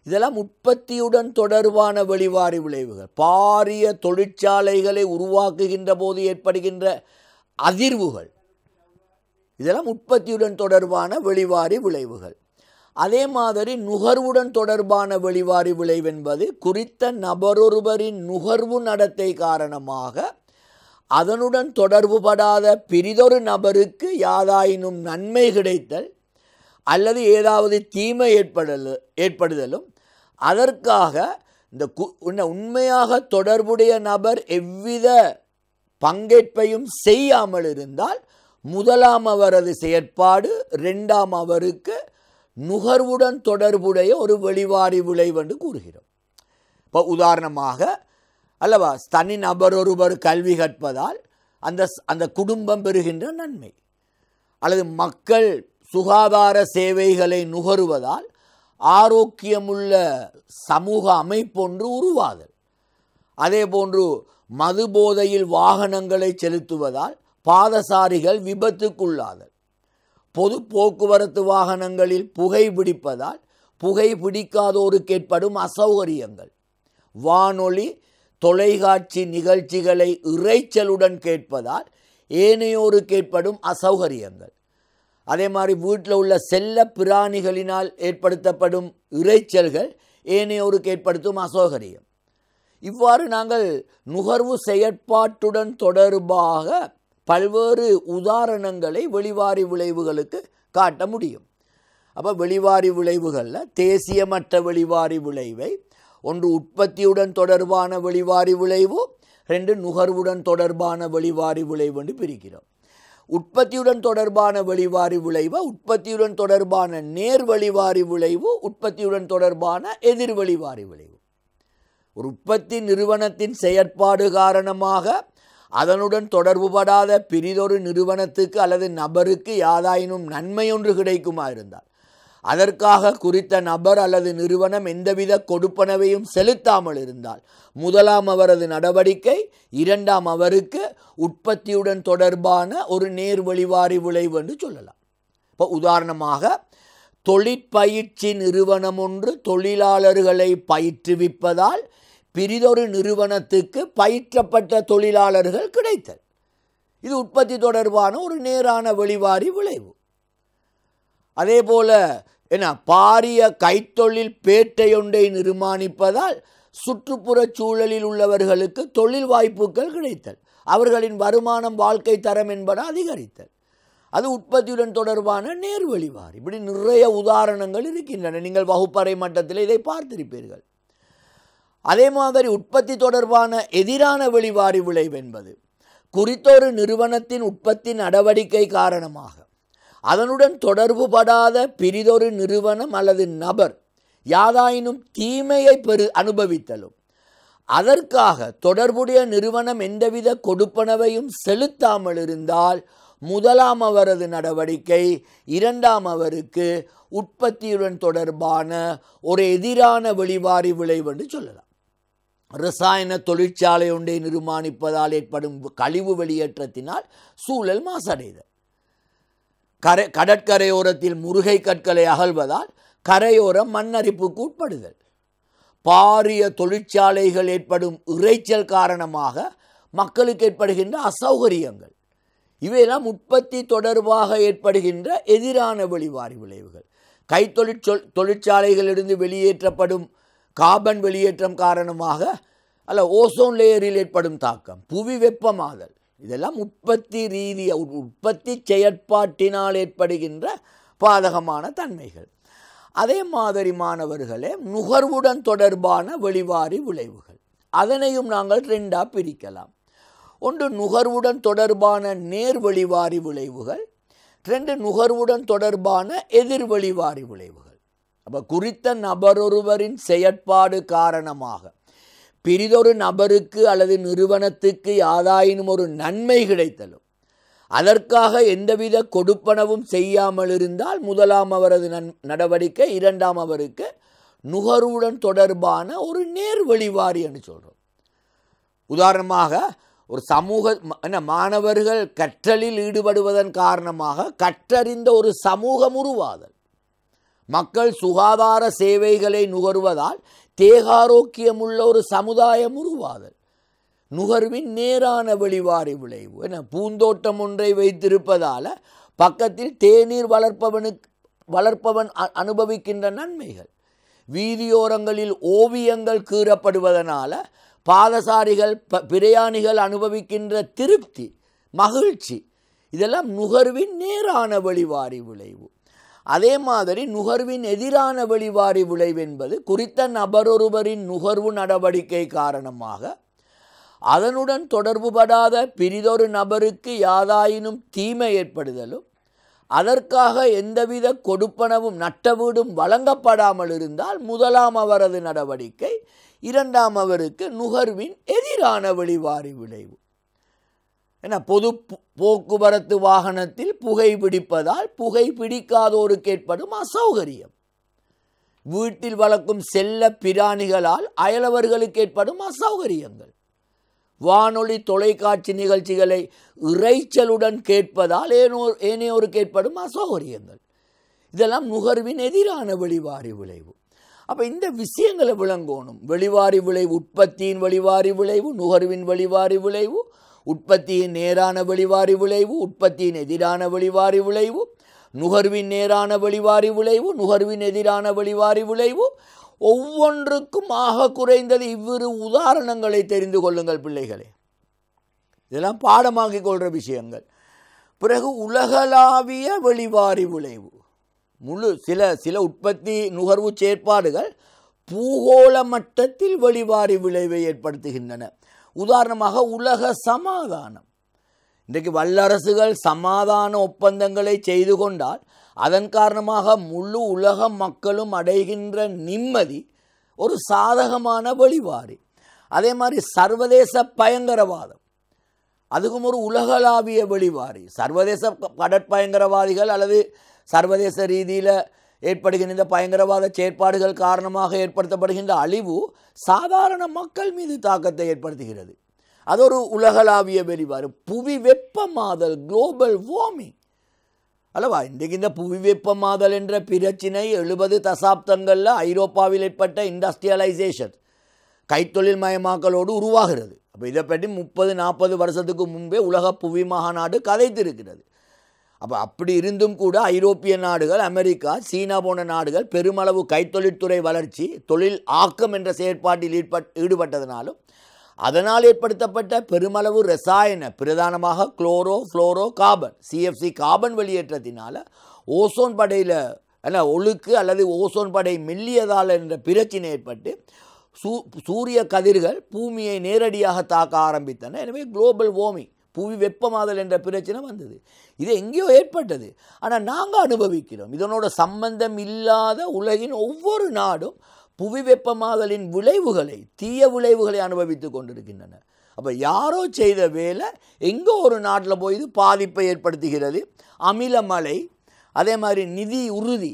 இதெல்லாம் உற்பத்தியுடன் தொடர்பான வெளிவாரி விளைவுகள் பாரிய தொழிற்சாலைகளை உருவாக்குகின்ற போது ஏற்படுகின்ற அதிர்வுகள் இதெல்லாம் உற்பத்தியுடன் தொடர்பான வெளிவாரி விளைவுகள் அதே மாதிரி நுகர்வுடன் தொடர்பான வெளிவாரி விளைவென்பது குறித்த நபரொருவரின் நுகர்வு நடத்தை காரணமாக அதனுடன் தொடர்புபடாத பிரிதொரு நபருக்கு யாதாயினும் நன்மை கிடைத்தல் அல்லது ஏதாவது தீமை ஏற்படல் ஏற்படுதலும் அதற்காக இந்த கு உண்மையாக தொடர்புடைய நபர் எவ்வித பங்கேற்பையும் செய்யாமல் இருந்தால் முதலாம் அவரது செயற்பாடு ரெண்டாம் அவருக்கு நுகர்வுடன் தொடர்புடைய ஒரு வெளிவாரி விளைவு என்று கூறுகிறோம் இப்போ உதாரணமாக அல்லவா தனி நபர் ஒருவர் கல்வி கற்பதால் அந்த அந்த குடும்பம் பெறுகின்ற நன்மை அல்லது மக்கள் சுகாதார சேவைகளை நுகருவதால் ஆரோக்கியமுள்ள சமூக அமைப்பொன்று உருவாதல் அதே போன்று மது போதையில் வாகனங்களை செலுத்துவதால் பாதசாரிகள் விபத்துக்குள்ளாதல் பொது போக்குவரத்து வாகனங்களில் புகை பிடிப்பதால் புகை பிடிக்காதோருக்கு ஏற்படும் அசௌகரியங்கள் வானொலி தொலைக்காட்சி நிகழ்ச்சிகளை இறைச்சலுடன் கேட்பதால் ஏனையோருக்கு ஏற்படும் அசௌகரியங்கள் அதே மாதிரி வீட்டில் உள்ள செல்ல பிராணிகளினால் ஏற்படுத்தப்படும் இறைச்சல்கள் ஏனையோருக்கு ஏற்படுத்தும் அசௌகரியம் இவ்வாறு நாங்கள் நுகர்வு செயற்பாட்டுடன் தொடர்பாக பல்வேறு உதாரணங்களை வெளிவாரி விளைவுகளுக்கு காட்ட முடியும் அப்போ வெளிவாரி விளைவுகளில் தேசியமற்ற வெளிவாரி விளைவை ஒன்று உற்பத்தியுடன் தொடர்பான வெளிவாரி விளைவு ரெண்டு நுகர்வுடன் தொடர்பான வெளிவாரி விளைவு என்று பிரிக்கிறோம் உற்பத்தியுடன் தொடர்பான வெளிவாரி விளைவு உற்பத்தியுடன் தொடர்பான நேர் வழிவாரி விளைவு உற்பத்தியுடன் தொடர்பான எதிர் வழிவாரி விளைவு ஒரு உற்பத்தி நிறுவனத்தின் செயற்பாடு காரணமாக அதனுடன் தொடர்புபடாத பிரிதொரு நிறுவனத்துக்கு அல்லது நபருக்கு யாதாயினும் நன்மை ஒன்று கிடைக்குமா இருந்தால் அதற்காக குறித்த நபர் அல்லது நிறுவனம் எந்தவித கொடுப்பனவையும் செலுத்தாமல் இருந்தால் முதலாம் அவரது நடவடிக்கை இரண்டாம் அவருக்கு உற்பத்தியுடன் தொடர்பான ஒரு நேர்வழிவாரி விளைவு என்று சொல்லலாம் இப்போ உதாரணமாக தொழிற்பயிற்சி நிறுவனம் ஒன்று தொழிலாளர்களை பயிற்றுவிப்பதால் பிரிதொரு நிறுவனத்துக்கு பயிற்றப்பட்ட தொழிலாளர்கள் கிடைத்தல் இது உற்பத்தி தொடர்பான ஒரு நேரான வெளிவாரி விளைவு அதே போல் என்ன பாரிய கைத்தொழில் பேட்டையொன்றை நிர்மாணிப்பதால் சுற்றுப்புற சூழலில் உள்ளவர்களுக்கு தொழில் வாய்ப்புகள் கிடைத்தல் அவர்களின் வருமானம் வாழ்க்கை தரம் என்பன அதிகரித்தல் அது உற்பத்தியுடன் தொடர்பான நேர் இப்படி நிறைய உதாரணங்கள் இருக்கின்றன நீங்கள் வகுப்பறை மட்டத்தில் இதை பார்த்திருப்பீர்கள் அதே மாதிரி உற்பத்தி தொடர்பான எதிரான வெளிவாரி விளைவு என்பது குறித்தொரு நிறுவனத்தின் உற்பத்தி நடவடிக்கை காரணமாக அதனுடன் தொடர்புபடாத பிரிதொரு நிறுவனம் அல்லது நபர் யாதாயினும் தீமையை பெரு அனுபவித்தலும் அதற்காக தொடர்புடைய நிறுவனம் எந்தவித கொடுப்பனவையும் செலுத்தாமல் இருந்தால் முதலாம் அவரது நடவடிக்கை இரண்டாம் அவருக்கு உற்பத்தியுடன் தொடர்பான ஒரு எதிரான வெளிவாரி விளைவு என்று சொல்லலாம் ரசாயன தொழிற்சாலை ஒன்றை நிர்மாணிப்பதால் ஏற்படும் கழிவு வெளியேற்றத்தினால் சூழல் மாசடைதல் கரை கடற்கரையோரத்தில் முருகை கற்களை அகழ்வதால் கரையோரம் மண்ணரிப்புக்கு உட்படுதல் பாரிய தொழிற்சாலைகள் ஏற்படும் இறைச்சல் காரணமாக மக்களுக்கு ஏற்படுகின்ற அசௌகரியங்கள் இவையெல்லாம் உற்பத்தி தொடர்பாக ஏற்படுகின்ற எதிரான வெளிவாரி விளைவுகள் கைத்தொழிற்சொல் தொழிற்சாலைகளிலிருந்து வெளியேற்றப்படும் கார்பன் வெளியேற்றம் காரணமாக அல்ல ஓசோன் லேயரில் ஏற்படும் தாக்கம் புவி வெப்பமாதல் இதெல்லாம் உற்பத்தி ரீதிய உற்பத்தி செயற்பாட்டினால் ஏற்படுகின்ற பாதகமான தன்மைகள் அதே மாதிரி மாணவர்களே நுகர்வுடன் தொடர்பான வெளிவாரி விளைவுகள் அதனையும் நாங்கள் ரெண்டாக பிரிக்கலாம் ஒன்று நுகர்வுடன் தொடர்பான நேர் வெளிவாரி விளைவுகள் ரெண்டு நுகர்வுடன் தொடர்பான எதிர் வெளிவாரி விளைவுகள் அப்போ குறித்த நபரொருவரின் செயற்பாடு காரணமாக பிரிதொரு நபருக்கு அல்லது நிறுவனத்துக்கு யாதாயினும் ஒரு நன்மை கிடைத்தலும் அதற்காக எந்தவித கொடுப்பனவும் செய்யாமல் இருந்தால் முதலாம் அவரது நன் நடவடிக்கை இரண்டாம் அவருக்கு நுகர்வுடன் தொடர்பான ஒரு நேர் வழிவாரி என்று சொல்கிறோம் உதாரணமாக ஒரு சமூக என்ன மாணவர்கள் கற்றலில் ஈடுபடுவதன் காரணமாக கற்றறிந்த ஒரு சமூகம் உருவாதல் மக்கள் சுகாதார சேவைகளை நுகர்வதால் தேகாரோக்கியமுள்ள ஒரு சமுதாயம் உருவாதல் நுகர்வின் நேரான வெளிவாரி விளைவு என பூந்தோட்டம் ஒன்றை வைத்திருப்பதால் பக்கத்தில் தேநீர் வளர்ப்பவனுக்கு வளர்ப்பவன் அனுபவிக்கின்ற நன்மைகள் வீதியோரங்களில் ஓவியங்கள் கீறப்படுவதனால் பாதசாரிகள் ப பிரயாணிகள் அனுபவிக்கின்ற திருப்தி மகிழ்ச்சி இதெல்லாம் நுகர்வின் நேரான வழிவாரி விளைவு அதே மாதிரி நுகர்வின் எதிரான வெளிவாரி விளைவு என்பது குறித்த நபரொருவரின் நுகர்வு நடவடிக்கை காரணமாக அதனுடன் தொடர்புபடாத பிரிதொரு நபருக்கு யாதாயினும் தீமை ஏற்படுதலும் அதற்காக எந்தவித கொடுப்பனவும் நட்டவீடும் வழங்கப்படாமல் இருந்தால் முதலாம் அவரது நடவடிக்கை இரண்டாம் அவருக்கு நுகர்வின் எதிரான வெளிவாரி விளைவு ஏன்னா பொது போக்குவரத்து வாகனத்தில் புகை பிடிப்பதால் புகை பிடிக்காதோருக்கு ஏற்படும் அசௌகரியம் வீட்டில் வளர்க்கும் செல்ல பிராணிகளால் அயலவர்களுக்கு ஏற்படும் அசௌகரியங்கள் வானொலி தொலைக்காட்சி நிகழ்ச்சிகளை இறைச்சலுடன் கேட்பதால் ஏனோ ஏனையோருக்கு ஏற்படும் அசௌகரியங்கள் இதெல்லாம் நுகர்வின் எதிரான வெளிவாரி விளைவு அப்போ இந்த விஷயங்களை விளங்கணும் வெளிவாரி விளைவு உற்பத்தியின் வெளிவாரி விளைவு நுகர்வின் வெளிவாரி விளைவு உற்பத்தியின் நேரான வெளிவாரி விளைவு உற்பத்தியின் எதிரான வெளிவாரி விளைவு நுகர்வின் நேரான வெளிவாரி விளைவு நுகர்வின் எதிரான வெளிவாரி விளைவு ஒவ்வொன்றுக்கும் ஆக குறைந்தது இவ்விரு உதாரணங்களை தெரிந்து கொள்ளுங்கள் பிள்ளைகளே இதெல்லாம் பாடமாக்கி கொள்கிற விஷயங்கள் பிறகு உலகளாவிய வெளிவாரி விளைவு முழு சில சில உற்பத்தி நுகர்வு செயற்பாடுகள் பூகோள மட்டத்தில் வெளிவாரி விளைவை ஏற்படுத்துகின்றன உதாரணமாக உலக சமாதானம் இன்றைக்கு வல்லரசுகள் சமாதான ஒப்பந்தங்களை செய்து கொண்டால் அதன் காரணமாக முழு உலக மக்களும் அடைகின்ற நிம்மதி ஒரு சாதகமான வழிபாடு அதே மாதிரி சர்வதேச பயங்கரவாதம் அதுக்கும் ஒரு உலகளாவிய வழிபாடு சர்வதேச கடற்பயங்கரவாதிகள் அல்லது சர்வதேச ரீதியில் ஏற்படுகின்ற இந்த பயங்கரவாத செயற்பாடுகள் காரணமாக ஏற்படுத்தப்படுகின்ற அழிவு சாதாரண மக்கள் மீது தாக்கத்தை ஏற்படுத்துகிறது அது ஒரு உலகளாவிய வெளிவாறு புவி வெப்பமாதல் குளோபல் வார்மிங் அல்லவா இன்றைக்கு இந்த புவி வெப்பமாதல் என்ற பிரச்சினை எழுபது தசாப்தங்களில் ஐரோப்பாவில் ஏற்பட்ட இண்டஸ்ட்ரியலைசேஷன் கைத்தொழில் மயமாக்கலோடு உருவாகிறது அப்போ இதை பற்றி முப்பது நாற்பது வருஷத்துக்கு முன்பே உலக புவி மகாநாடு கதைத்திருக்கிறது அப்போ அப்படி இருந்தும் கூட ஐரோப்பிய நாடுகள் அமெரிக்கா சீனா போன்ற நாடுகள் பெருமளவு கைத்தொழில்துறை வளர்ச்சி தொழில் ஆக்கம் என்ற செயற்பாட்டில் ஈடுபட்டதனாலும் அதனால் ஏற்படுத்தப்பட்ட பெருமளவு ரசாயன பிரதானமாக chlorofluorocarbon CFC carbon வெளியேற்றத்தினால் ஓசோன் படையில் அல்ல ஒழுக்கு அல்லது ஓசோன் படை மெல்லியதால் என்ற பிரச்சினை ஏற்பட்டு சூ சூரிய கதிர்கள் பூமியை நேரடியாக தாக்க ஆரம்பித்தன எனவே குளோபல் வார்மிங் புவி வெப்பமாதல் என்ற பிரச்சனை வந்தது இது எங்கேயோ ஏற்பட்டது ஆனால் நாங்கள் அனுபவிக்கிறோம் இதனோட சம்பந்தம் இல்லாத உலகின் ஒவ்வொரு நாடும் புவி வெப்பமாதலின் விளைவுகளை தீய விளைவுகளை அனுபவித்து கொண்டிருக்கின்றன அப்போ யாரோ செய்த வேலை எங்கோ ஒரு நாட்டில் போய் இது பாதிப்பை ஏற்படுத்துகிறது அமில மலை அதே மாதிரி நிதி உறுதி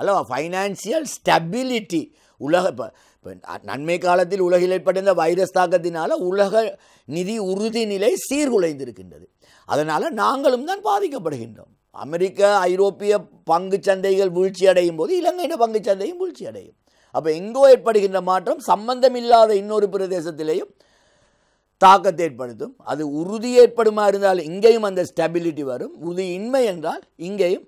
அல்லவா ஃபைனான்சியல் ஸ்டெபிலிட்டி உலக இப்போ இப்போ நன்மை காலத்தில் உலகில் ஏற்பட்டிருந்த வைரஸ் தாக்கத்தினால் உலக நிதி உறுதிநிலை சீர்குலைந்திருக்கின்றது அதனால் நாங்களும் தான் பாதிக்கப்படுகின்றோம் அமெரிக்க ஐரோப்பிய பங்கு சந்தைகள் வீழ்ச்சி அடையும் போது இலங்கையின பங்கு சந்தையும் வீழ்ச்சி அடையும் அப்போ எங்கோ ஏற்படுகின்ற மாற்றம் சம்பந்தமில்லாத இன்னொரு பிரதேசத்திலேயும் தாக்கத்தை ஏற்படுத்தும் அது உறுதி ஏற்படுமா இருந்தால் இங்கேயும் அந்த ஸ்டெபிலிட்டி வரும் உறுதியின்மை என்றால் இங்கேயும்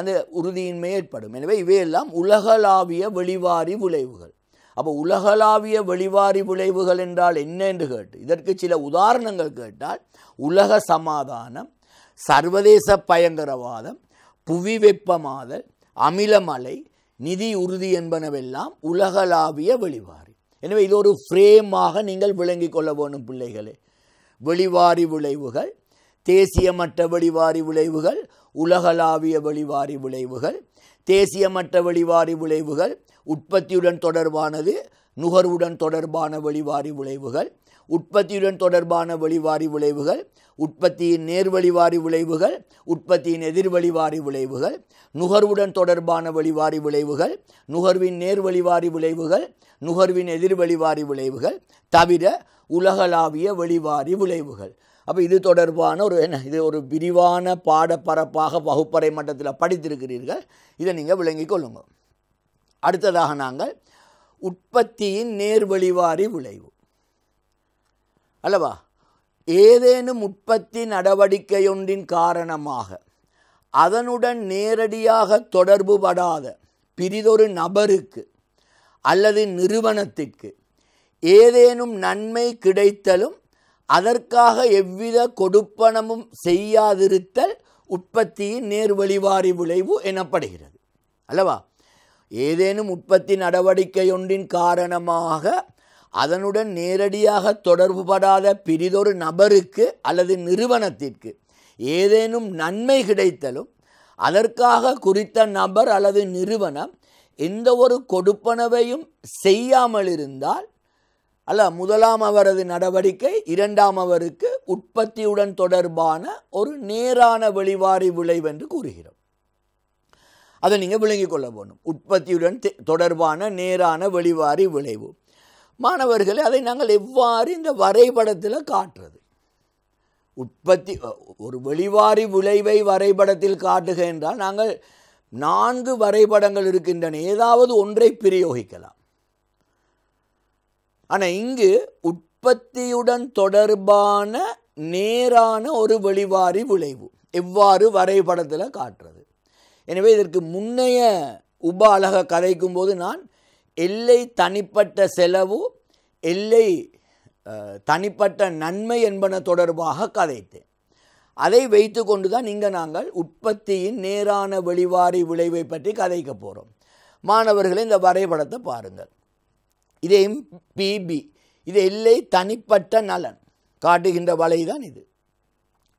அந்த உறுதியின்மை ஏற்படும் எனவே இவையெல்லாம் உலகளாவிய வெளிவாரி விளைவுகள் அப்போ உலகளாவிய வெளிவாரி விளைவுகள் என்றால் என்ன என்று கேட்டு இதற்கு சில உதாரணங்கள் கேட்டால் உலக சமாதானம் சர்வதேச பயங்கரவாதம் புவி வெப்பமாதல் அமிலமலை நிதி உறுதி என்பனவெல்லாம் உலகளாவிய வெளிவாரி எனவே இது ஒரு ஃப்ரேமாக நீங்கள் விளங்கி கொள்ள வேணும் பிள்ளைகளே வெளிவாரி விளைவுகள் தேசிய மட்ட வெளிவாரி விளைவுகள் உலகளாவிய வெளிவாரி விளைவுகள் தேசிய மட்ட வெளிவாரி விளைவுகள் உற்பத்தியுடன் தொடர்பானது நுகர்வுடன் தொடர்பான வழிவாரி விளைவுகள் உற்பத்தியுடன் தொடர்பான வழிவாரி விளைவுகள் உற்பத்தியின் நேர்வழிவாரி விளைவுகள் உற்பத்தியின் எதிர்வழிவாரி விளைவுகள் நுகர்வுடன் தொடர்பான வழிவாரி விளைவுகள் நுகர்வின் நேர்வழிவாரி விளைவுகள் நுகர்வின் எதிர்வழிவாரி விளைவுகள் தவிர உலகளாவிய வழிவாரி விளைவுகள் அப்போ இது தொடர்பான ஒரு என்ன இது ஒரு விரிவான பாடப்பரப்பாக வகுப்பறை மட்டத்தில் படித்திருக்கிறீர்கள் இதை நீங்கள் விளங்கிக் கொள்ளுங்கள் அடுத்ததாக நாங்கள் உற்பத்தியின் நேர்வழிவாரி விளைவு அல்லவா ஏதேனும் உற்பத்தி நடவடிக்கையொன்றின் காரணமாக அதனுடன் நேரடியாக தொடர்பு படாத பிரிதொரு நபருக்கு அல்லது நிறுவனத்திற்கு ஏதேனும் நன்மை கிடைத்தலும் அதற்காக எவ்வித கொடுப்பனமும் செய்யாதிருத்தல் உற்பத்தியின் நேர்வழிவாரி விளைவு எனப்படுகிறது அல்லவா ஏதேனும் உற்பத்தி நடவடிக்கையொன்றின் காரணமாக அதனுடன் நேரடியாக தொடர்புபடாத பிரிதொரு நபருக்கு அல்லது நிறுவனத்திற்கு ஏதேனும் நன்மை கிடைத்தலும் அதற்காக குறித்த நபர் அல்லது நிறுவனம் எந்த ஒரு கொடுப்பனவையும் செய்யாமல் இருந்தால் அல்ல முதலாம் அவரது நடவடிக்கை இரண்டாம் அவருக்கு உற்பத்தியுடன் தொடர்பான ஒரு நேரான வெளிவாரி விளைவென்று கூறுகிறோம் அதை நீங்கள் விளங்கிக் கொள்ள வேண்டும் உற்பத்தியுடன் தொடர்பான நேரான வெளிவாரி விளைவு மாணவர்களை அதை நாங்கள் எவ்வாறு இந்த வரைபடத்தில் காட்டுறது உற்பத்தி ஒரு வெளிவாரி விளைவை வரைபடத்தில் காட்டுக என்றால் நாங்கள் நான்கு வரைபடங்கள் இருக்கின்றன ஏதாவது ஒன்றை பிரயோகிக்கலாம் ஆனால் இங்கு உற்பத்தியுடன் தொடர்பான நேரான ஒரு வெளிவாரி விளைவு எவ்வாறு வரைபடத்தில் காட்டுறது எனவே இதற்கு முன்னைய அழக கதைக்கும் போது நான் எல்லை தனிப்பட்ட செலவு எல்லை தனிப்பட்ட நன்மை என்பன தொடர்பாக கதைத்தேன் அதை வைத்து கொண்டு தான் இங்கே நாங்கள் உற்பத்தியின் நேரான வெளிவாரி விளைவை பற்றி கதைக்க போகிறோம் மாணவர்களை இந்த வரைபடத்தை பாருங்கள் இதையும் பிபி இது எல்லை தனிப்பட்ட நலன் காட்டுகின்ற வலை தான் இது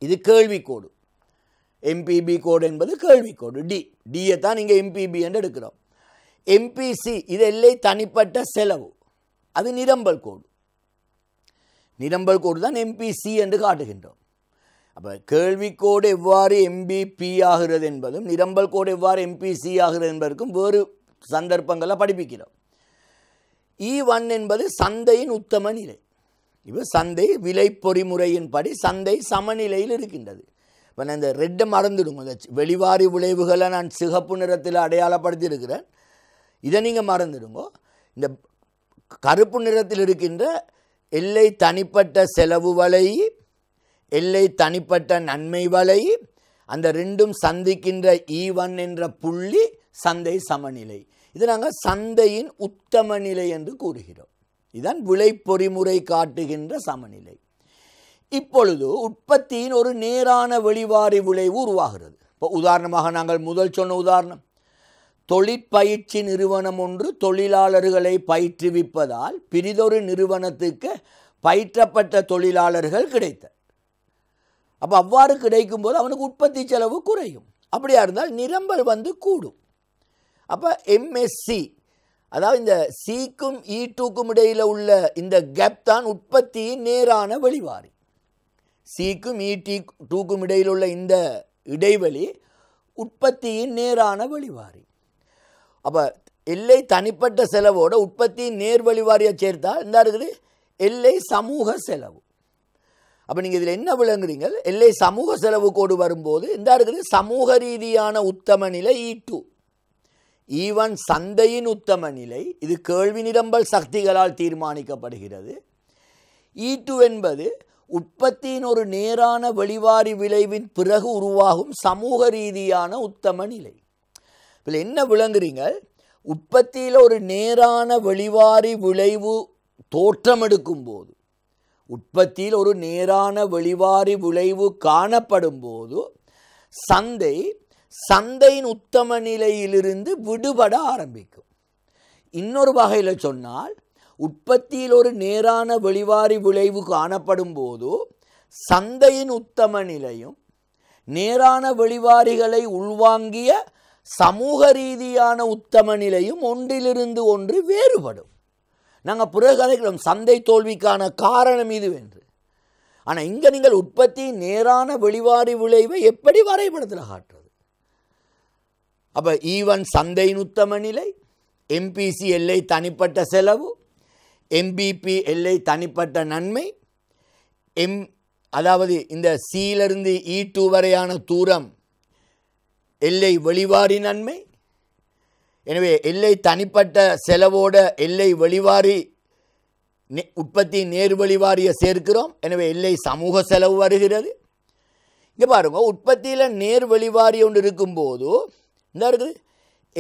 இது கேள்விக்கோடு எம்பிபி கோடு என்பது கேள்வி கோடு டி டியை தான் நீங்கள் எம்பிபி என்று எடுக்கிறோம் எம்பிசி இது எல்லை தனிப்பட்ட செலவு அது நிரம்பல் கோடு நிரம்பல் கோடு தான் எம்பிசி என்று காட்டுகின்றோம் அப்போ கேள்வி கோடு எவ்வாறு எம்பிபி ஆகிறது என்பதும் நிரம்பல் கோடு எவ்வாறு எம்பிசி ஆகிறது என்பதற்கும் வேறு சந்தர்ப்பங்களை படிப்பிக்கிறோம் இ e ஒன் என்பது சந்தையின் உத்தம நிலை இவர் சந்தை விலை பொறிமுறையின்படி சந்தை சமநிலையில் இருக்கின்றது இப்போ நான் இந்த ரெட்டை மறந்துடுங்க இந்த வெளிவாரி விளைவுகளை நான் சிகப்பு நிறத்தில் அடையாளப்படுத்தியிருக்கிறேன் இதை நீங்கள் மறந்துடுங்க இந்த கருப்பு நிறத்தில் இருக்கின்ற எல்லை தனிப்பட்ட செலவு வலை எல்லை தனிப்பட்ட நன்மை வலை அந்த ரெண்டும் சந்திக்கின்ற ஈவன் என்ற புள்ளி சந்தை சமநிலை இது நாங்கள் சந்தையின் உத்தம நிலை என்று கூறுகிறோம் இதுதான் விளை பொறிமுறை காட்டுகின்ற சமநிலை இப்பொழுது உற்பத்தியின் ஒரு நேரான வெளிவாரி விளைவு உருவாகிறது இப்போ உதாரணமாக நாங்கள் முதல் சொன்ன உதாரணம் தொழிற்பயிற்சி நிறுவனம் ஒன்று தொழிலாளர்களை பயிற்றுவிப்பதால் பிரிதொரு நிறுவனத்துக்கு பயிற்றப்பட்ட தொழிலாளர்கள் கிடைத்த அப்போ அவ்வாறு கிடைக்கும்போது அவனுக்கு உற்பத்தி செலவு குறையும் அப்படியா இருந்தால் நிரம்பல் வந்து கூடும் அப்போ எம்எஸ்சி அதாவது இந்த சிக்கும் ஈ e டூக்கும் இடையில் உள்ள இந்த கேப் தான் உற்பத்தியின் நேரான வழிவாரி சிக்கும் ஈட்டி டூக்கும் இடையில் உள்ள இந்த இடைவெளி உற்பத்தியின் நேரான வழிவாரி அப்போ எல்லை தனிப்பட்ட செலவோட உற்பத்தியின் நேர் வழிவாரியை சேர்த்தா இந்த இருக்குது எல்லை சமூக செலவு அப்போ நீங்கள் இதில் என்ன விளங்குறீங்க எல்லை சமூக செலவு கோடு வரும்போது இந்த இருக்குது சமூக ரீதியான உத்தம நிலை ஈ டூ ஈவன் சந்தையின் உத்தம நிலை இது கேள்வி நிரம்பல் சக்திகளால் தீர்மானிக்கப்படுகிறது ஈ டூ என்பது உற்பத்தியின் ஒரு நேரான வழிவாரி விளைவின் பிறகு உருவாகும் சமூக ரீதியான உத்தம நிலை இதில் என்ன விளங்குறீங்க உற்பத்தியில் ஒரு நேரான வெளிவாரி விளைவு தோற்றம் எடுக்கும் போது உற்பத்தியில் ஒரு நேரான வழிவாரி விளைவு காணப்படும் போது சந்தை சந்தையின் உத்தம நிலையிலிருந்து விடுபட ஆரம்பிக்கும் இன்னொரு வகையில் சொன்னால் உற்பத்தியில் ஒரு நேரான வெளிவாரி விளைவு காணப்படும் போது சந்தையின் உத்தம நிலையும் நேரான வெளிவாரிகளை உள்வாங்கிய சமூக ரீதியான உத்தம நிலையும் ஒன்றிலிருந்து ஒன்று வேறுபடும் நாங்கள் பிறகு சந்தை தோல்விக்கான காரணம் இது என்று ஆனால் இங்கே நீங்கள் உற்பத்தி நேரான வெளிவாரி விளைவை எப்படி வரைபடத்தில் காட்டுறது அப்போ ஈவன் e சந்தையின் உத்தம நிலை எம்பிசி எல்லை தனிப்பட்ட செலவு எம்பிபி எல்லை தனிப்பட்ட நன்மை எம் அதாவது இந்த சியிலிருந்து E2 டூ வரையான தூரம் எல்லை வெளிவாரி நன்மை எனவே எல்லை தனிப்பட்ட செலவோட எல்லை வெளிவாரி உற்பத்தி நேர் வழிவாரியை சேர்க்கிறோம் எனவே எல்லை சமூக செலவு வருகிறது இங்கே பாருங்கள் உற்பத்தியில் நேர் வழிவாரி ஒன்று இருக்கும்போது இந்த இருக்குது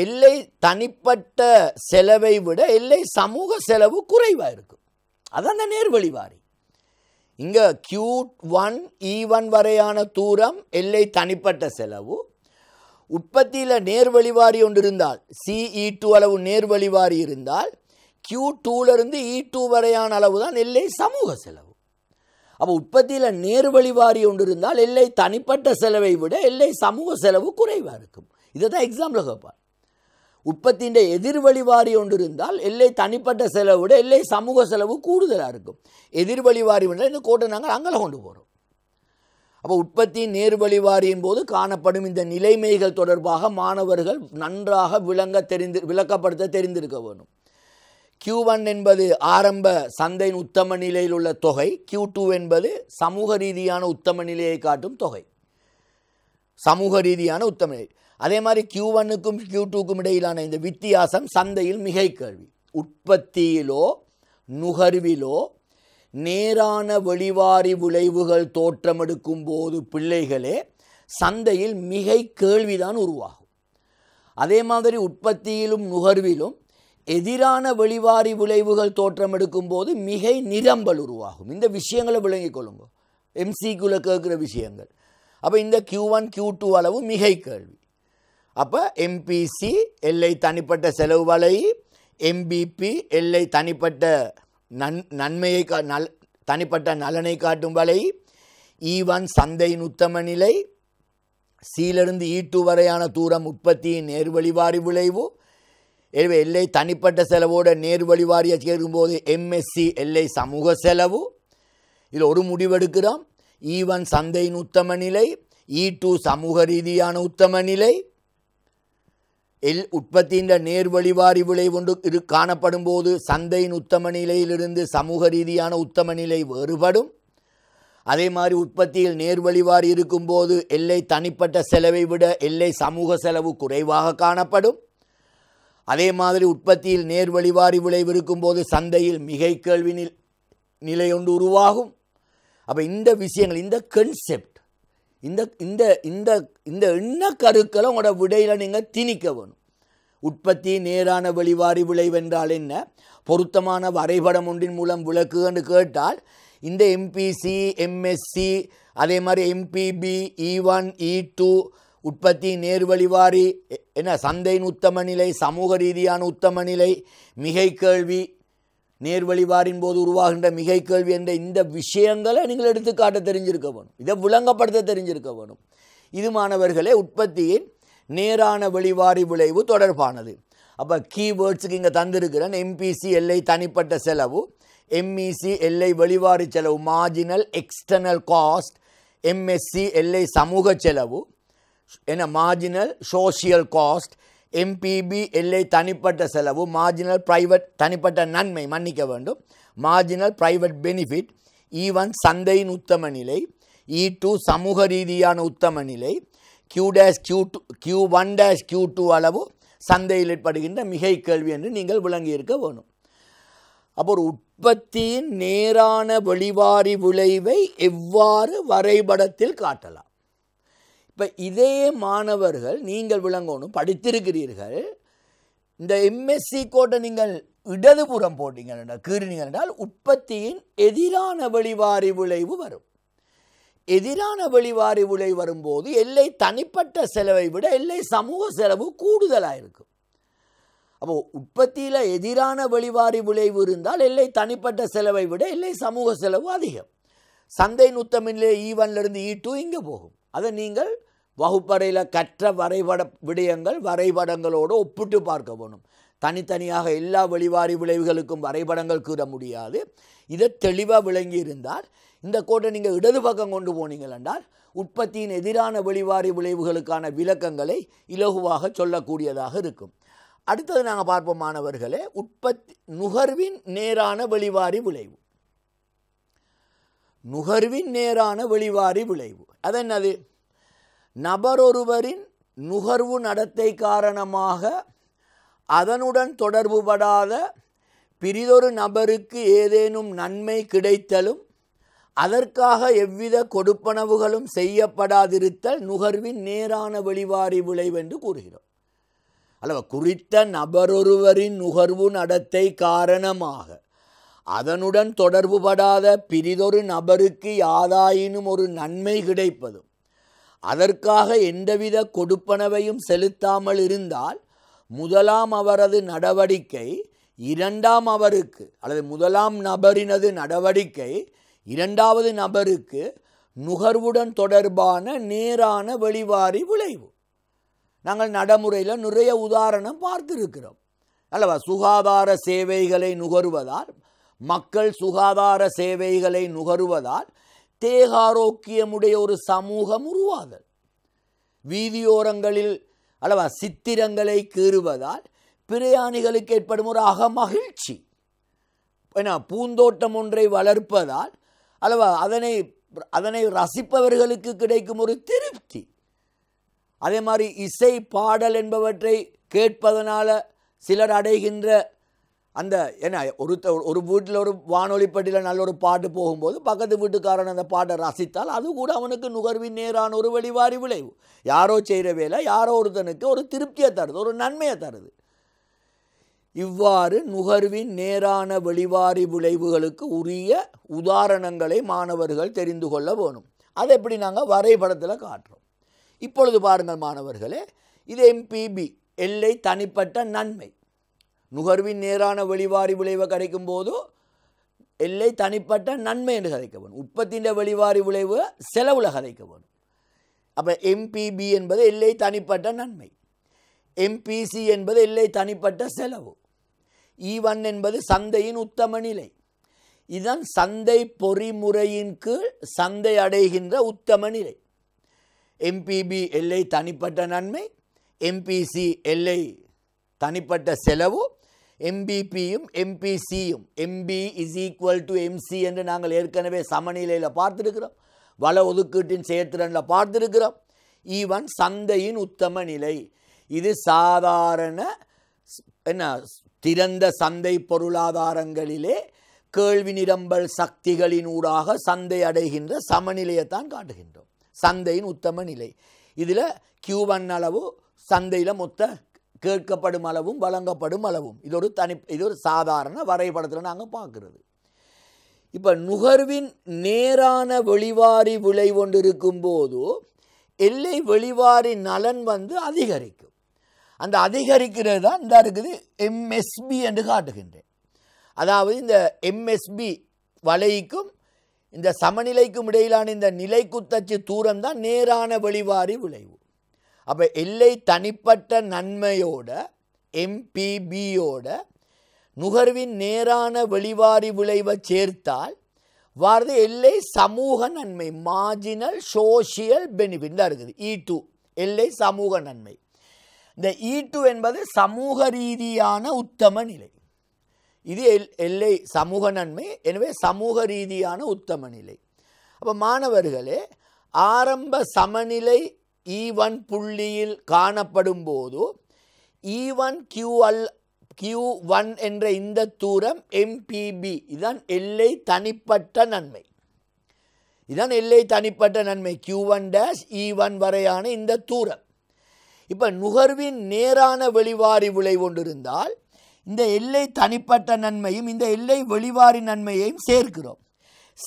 எல்லை தனிப்பட்ட செலவை விட எல்லை சமூக செலவு குறைவாக இருக்கும் அதான் அந்த நேர்வழிவாரி இங்கே Q one E e one வரையான தூரம் எல்லை தனிப்பட்ட செலவு உற்பத்தியில் நேர்வழிவாரி ஒன்று இருந்தால் சிஇ டூ e அளவு நேர்வழிவாரி இருந்தால் கியூ டூலேருந்து இ e டூ வரையான அளவு தான் எல்லை சமூக செலவு அப்போ உற்பத்தியில் நேர்வழிவாரி ஒன்று இருந்தால் எல்லை தனிப்பட்ட செலவை விட எல்லை சமூக செலவு குறைவாக இருக்கும் இதை தான் எக்ஸாம்பிள் கேட்பார் உற்பத்தியின் எதிர்வழிவாரி இருந்தால் எல்லை தனிப்பட்ட செலவு விட எல்லை சமூக செலவு கூடுதலாக இருக்கும் வாரி என்றால் இந்த கோட்டை நாங்கள் அங்கே கொண்டு போகிறோம் அப்போ உற்பத்தியின் வாரியின் போது காணப்படும் இந்த நிலைமைகள் தொடர்பாக மாணவர்கள் நன்றாக விளங்க தெரிந்து விளக்கப்படுத்த தெரிந்திருக்க வேணும் கியூ ஒன் என்பது ஆரம்ப சந்தையின் உத்தம நிலையில் உள்ள தொகை கியூ டூ என்பது சமூக ரீதியான உத்தம நிலையை காட்டும் தொகை சமூக ரீதியான உத்தம நிலை அதே மாதிரி கியூ ஒன்னுக்கும் கியூ டூக்கும் இடையிலான இந்த வித்தியாசம் சந்தையில் மிகை கேள்வி உற்பத்தியிலோ நுகர்விலோ நேரான வெளிவாரி விளைவுகள் எடுக்கும் போது பிள்ளைகளே சந்தையில் மிகை கேள்விதான் உருவாகும் அதே மாதிரி உற்பத்தியிலும் நுகர்விலும் எதிரான வெளிவாரி விளைவுகள் தோற்றம் எடுக்கும் போது மிகை நிரம்பல் உருவாகும் இந்த விஷயங்களை விளங்கிக் கொள்ளுங்க எம்சிக்குள்ளே கேட்குற விஷயங்கள் அப்போ இந்த கியூ ஒன் கியூ டூ அளவு மிகை கேள்வி அப்போ எம்பிசி எல்லை தனிப்பட்ட செலவு வலை எம்பிபி எல்லை தனிப்பட்ட நன் நன்மையை கா நல் தனிப்பட்ட நலனை காட்டும் வலை இ ஒன் சந்தையின் உத்தம நிலை சீலிருந்து இ டூ வரையான தூரம் உற்பத்தியின் நேர்வழிவாரி விளைவு எனவே எல்லை தனிப்பட்ட செலவோட நேர்வழிவாரியை சேர்க்கும்போது எம்எஸ்சி எல்லை சமூக செலவு இதில் ஒரு முடிவெடுக்கிறோம் ஈவன் சந்தையின் உத்தம நிலை ஈ டூ சமூக ரீதியான உத்தம நிலை எல் உற்பத்தியின் நேர்வழிவாரி ஒன்று இது காணப்படும் போது சந்தையின் உத்தம நிலையிலிருந்து சமூக ரீதியான உத்தம நிலை வேறுபடும் அதே மாதிரி உற்பத்தியில் நேர்வழிவாரி இருக்கும்போது எல்லை தனிப்பட்ட செலவை விட எல்லை சமூக செலவு குறைவாக காணப்படும் அதே மாதிரி உற்பத்தியில் நேர்வழிவாரி விளைவு இருக்கும்போது சந்தையில் மிகை கேள்வி நிலை ஒன்று உருவாகும் அப்போ இந்த விஷயங்கள் இந்த கன்செப்ட் இந்த இந்த இந்த இந்த எண்ண கருக்களை உங்களோட விடையில் நீங்கள் திணிக்க வேணும் உற்பத்தி நேரான வெளிவாரி விளைவென்றால் என்ன பொருத்தமான வரைபடம் ஒன்றின் மூலம் விளக்குன்னு கேட்டால் இந்த எம்பிசி எம்எஸ்சி அதே மாதிரி MPB E one E two உற்பத்தி நேர்வழிவாரி என்ன சந்தையின் உத்தம நிலை சமூக ரீதியான உத்தம நிலை மிகை கேள்வி நேர்வழிவாரின் போது உருவாகின்ற மிகை கேள்வி என்ற இந்த விஷயங்களை நீங்கள் எடுத்துக்காட்ட தெரிஞ்சிருக்க வேணும் இதை விளங்கப்படுத்த தெரிஞ்சிருக்க வேணும் இது மாணவர்களே உற்பத்தியின் நேரான வழிவாரி விளைவு தொடர்பானது அப்போ கீவேர்ட்ஸுக்கு இங்கே தந்திருக்கிறேன் எம்பிசி எல்லை தனிப்பட்ட செலவு எம்இசி எல்லை e வழிவாரி செலவு மார்ஜினல் எக்ஸ்டர்னல் காஸ்ட் எம்எஸ்சி எல்லை சமூக செலவு என்ன மார்ஜினல் சோஷியல் காஸ்ட் எம்பிபி எல்லை தனிப்பட்ட செலவு மார்ஜினல் பிரைவேட் தனிப்பட்ட நன்மை மன்னிக்க வேண்டும் மார்ஜினல் ப்ரைவேட் பெனிஃபிட் ஈவன் சந்தையின் உத்தம நிலை இ e டூ சமூக ரீதியான உத்தம நிலை Q dash Q two Q one dash Q two அளவு சந்தையில் ஏற்படுகின்ற மிகை கேள்வி என்று நீங்கள் விளங்கியிருக்க வேணும் அப்போ உற்பத்தியின் நேரான வெளிவாரி விளைவை எவ்வாறு வரைபடத்தில் காட்டலாம் இப்போ இதே மாணவர்கள் நீங்கள் விளங்கணும் படித்திருக்கிறீர்கள் இந்த எம்எஸ்சி கோட்டை நீங்கள் இடதுபுறம் போட்டீங்கள் என்றால் என்றால் உற்பத்தியின் எதிரான வெளிவாரி விளைவு வரும் எதிரான வெளிவாரி விளை வரும்போது எல்லை தனிப்பட்ட செலவை விட எல்லை சமூக செலவு கூடுதலாக இருக்கும் அப்போது உற்பத்தியில் எதிரான வெளிவாரி விளைவு இருந்தால் எல்லை தனிப்பட்ட செலவை விட எல்லை சமூக செலவு அதிகம் சந்தை நுத்தமிலே ஈவன்லேருந்து e ஈ e டூ இங்கே போகும் அதை நீங்கள் வகுப்பறையில் கற்ற வரைபட விடயங்கள் வரைபடங்களோடு ஒப்பிட்டு பார்க்க வேணும் தனித்தனியாக எல்லா வெளிவாரி விளைவுகளுக்கும் வரைபடங்கள் கூற முடியாது இதை தெளிவாக விளங்கி இருந்தால் இந்த கோட்டை நீங்கள் இடது பக்கம் கொண்டு போனீங்கள் என்றால் உற்பத்தியின் எதிரான வெளிவாரி விளைவுகளுக்கான விளக்கங்களை இலகுவாக சொல்லக்கூடியதாக இருக்கும் அடுத்தது நாங்கள் பார்ப்போம் மாணவர்களே உற்பத்தி நுகர்வின் நேரான வெளிவாரி விளைவு நுகர்வின் நேரான வெளிவாரி விளைவு என்னது நபரொருவரின் நுகர்வு நடத்தை காரணமாக அதனுடன் தொடர்புபடாத பிரிதொரு நபருக்கு ஏதேனும் நன்மை கிடைத்தலும் அதற்காக எவ்வித கொடுப்பனவுகளும் செய்யப்படாதிருத்தல் நுகர்வின் நேரான வெளிவாரி என்று கூறுகிறோம் அல்லவா குறித்த நபரொருவரின் நுகர்வு நடத்தை காரணமாக அதனுடன் தொடர்புபடாத பிரிதொரு நபருக்கு யாதாயினும் ஒரு நன்மை கிடைப்பதும் அதற்காக எந்தவித கொடுப்பனவையும் செலுத்தாமல் இருந்தால் முதலாம் அவரது நடவடிக்கை இரண்டாம் அவருக்கு அல்லது முதலாம் நபரினது நடவடிக்கை இரண்டாவது நபருக்கு நுகர்வுடன் தொடர்பான நேரான வெளிவாரி விளைவு நாங்கள் நடைமுறையில் நிறைய உதாரணம் பார்த்துருக்கிறோம் அல்லவா சுகாதார சேவைகளை நுகர்வதால் மக்கள் சுகாதார சேவைகளை நுகர்வதால் தேகாரோக்கியமுடைய ஒரு சமூகம் உருவாதல் வீதியோரங்களில் அல்லவா சித்திரங்களை கீறுவதால் பிரயாணிகளுக்கு ஏற்படும் ஒரு அகமகிழ்ச்சி ஏன்னா பூந்தோட்டம் ஒன்றை வளர்ப்பதால் அல்லவா அதனை அதனை ரசிப்பவர்களுக்கு கிடைக்கும் ஒரு திருப்தி அதே மாதிரி இசை பாடல் என்பவற்றை கேட்பதனால் சிலர் அடைகின்ற அந்த ஏன்னா ஒரு ஒரு வீட்டில் ஒரு வானொலி பெட்டியில் நல்ல ஒரு பாட்டு போகும்போது பக்கத்து வீட்டுக்காரன் அந்த பாட்டை ரசித்தால் அது கூட அவனுக்கு நுகர்வின் நேரான ஒரு வழிவாரி விளைவு யாரோ செய்கிற வேலை யாரோ ஒருத்தனுக்கு ஒரு திருப்தியை தருது ஒரு நன்மையை தருது இவ்வாறு நுகர்வின் நேரான வெளிவாரி விளைவுகளுக்கு உரிய உதாரணங்களை மாணவர்கள் தெரிந்து கொள்ள வேணும் அதை எப்படி நாங்கள் வரைபடத்தில் காட்டுறோம் இப்பொழுது பாருங்கள் மாணவர்களே இது எம்பிபி எல்லை தனிப்பட்ட நன்மை நுகர்வின் நேரான வெளிவாரி விளைவை கிடைக்கும் போது எல்லை தனிப்பட்ட நன்மை என்று கதைக்க வேணும் உற்பத்தியின் வெளிவாரி விளைவு செலவில் கதைக்க வேணும் அப்போ எம்பிபி என்பது எல்லை தனிப்பட்ட நன்மை எம்பிசி என்பது எல்லை தனிப்பட்ட செலவு ஈவன் e என்பது சந்தையின் உத்தம நிலை இதுதான் சந்தை பொறிமுறையின் கீழ் சந்தை அடைகின்ற உத்தம நிலை எம்பிபி எல்லை தனிப்பட்ட நன்மை எம்பிசி எல்லை தனிப்பட்ட செலவு எம்பிபியும் எம்பிசியும் MP is equal to MC என்று நாங்கள் ஏற்கனவே சமநிலையில் பார்த்துருக்கிறோம் வள ஒதுக்கீட்டின் செயற்திறனில் பார்த்துருக்கிறோம் ஈவன் சந்தையின் உத்தம நிலை இது சாதாரண என்ன திறந்த சந்தை பொருளாதாரங்களிலே கேள்வி நிரம்பல் சக்திகளின் ஊடாக சந்தை அடைகின்ற தான் காட்டுகின்றோம் சந்தையின் உத்தம நிலை இதில் கியூவன் அளவு சந்தையில் மொத்த கேட்கப்படும் அளவும் வழங்கப்படும் அளவும் இது ஒரு தனி இது ஒரு சாதாரண வரைபடத்தில் நாங்கள் பார்க்குறது இப்போ நுகர்வின் நேரான வெளிவாரி விளை ஒன்று இருக்கும்போது எல்லை வெளிவாரி நலன் வந்து அதிகரிக்கும் அந்த அதிகரிக்கிறது தான் இந்த இருக்குது எம்எஸ்பி என்று காட்டுகின்றேன் அதாவது இந்த எம்எஸ்பி வலைக்கும் இந்த சமநிலைக்கும் இடையிலான இந்த நிலைக்குத்தச்சு தூரம் தான் நேரான வெளிவாரி விளைவு அப்போ எல்லை தனிப்பட்ட நன்மையோட எம்பிபியோட நுகர்வின் நேரான வெளிவாரி விளைவை சேர்த்தால் வாரது எல்லை சமூக நன்மை மார்ஜினல் சோசியல் பெனிஃபிட் தான் இருக்குது இ e டூ எல்லை சமூக நன்மை இந்த இ e டூ என்பது சமூக ரீதியான உத்தம நிலை இது எல் எல்லை சமூக நன்மை எனவே சமூக ரீதியான உத்தம நிலை அப்போ மாணவர்களே ஆரம்ப சமநிலை ஈவன் புள்ளியில் காணப்படும் போது ஈவன் கியூஎல் கியூ ஒன் என்ற இந்த தூரம் எம்பிபி இதுதான் எல்லை தனிப்பட்ட நன்மை இதுதான் எல்லை தனிப்பட்ட நன்மை Q one dash E one வரையான இந்த தூரம் இப்போ நுகர்வின் நேரான வெளிவாரி விளைவு கொண்டிருந்தால் இந்த எல்லை தனிப்பட்ட நன்மையும் இந்த எல்லை வெளிவாரி நன்மையையும் சேர்க்கிறோம்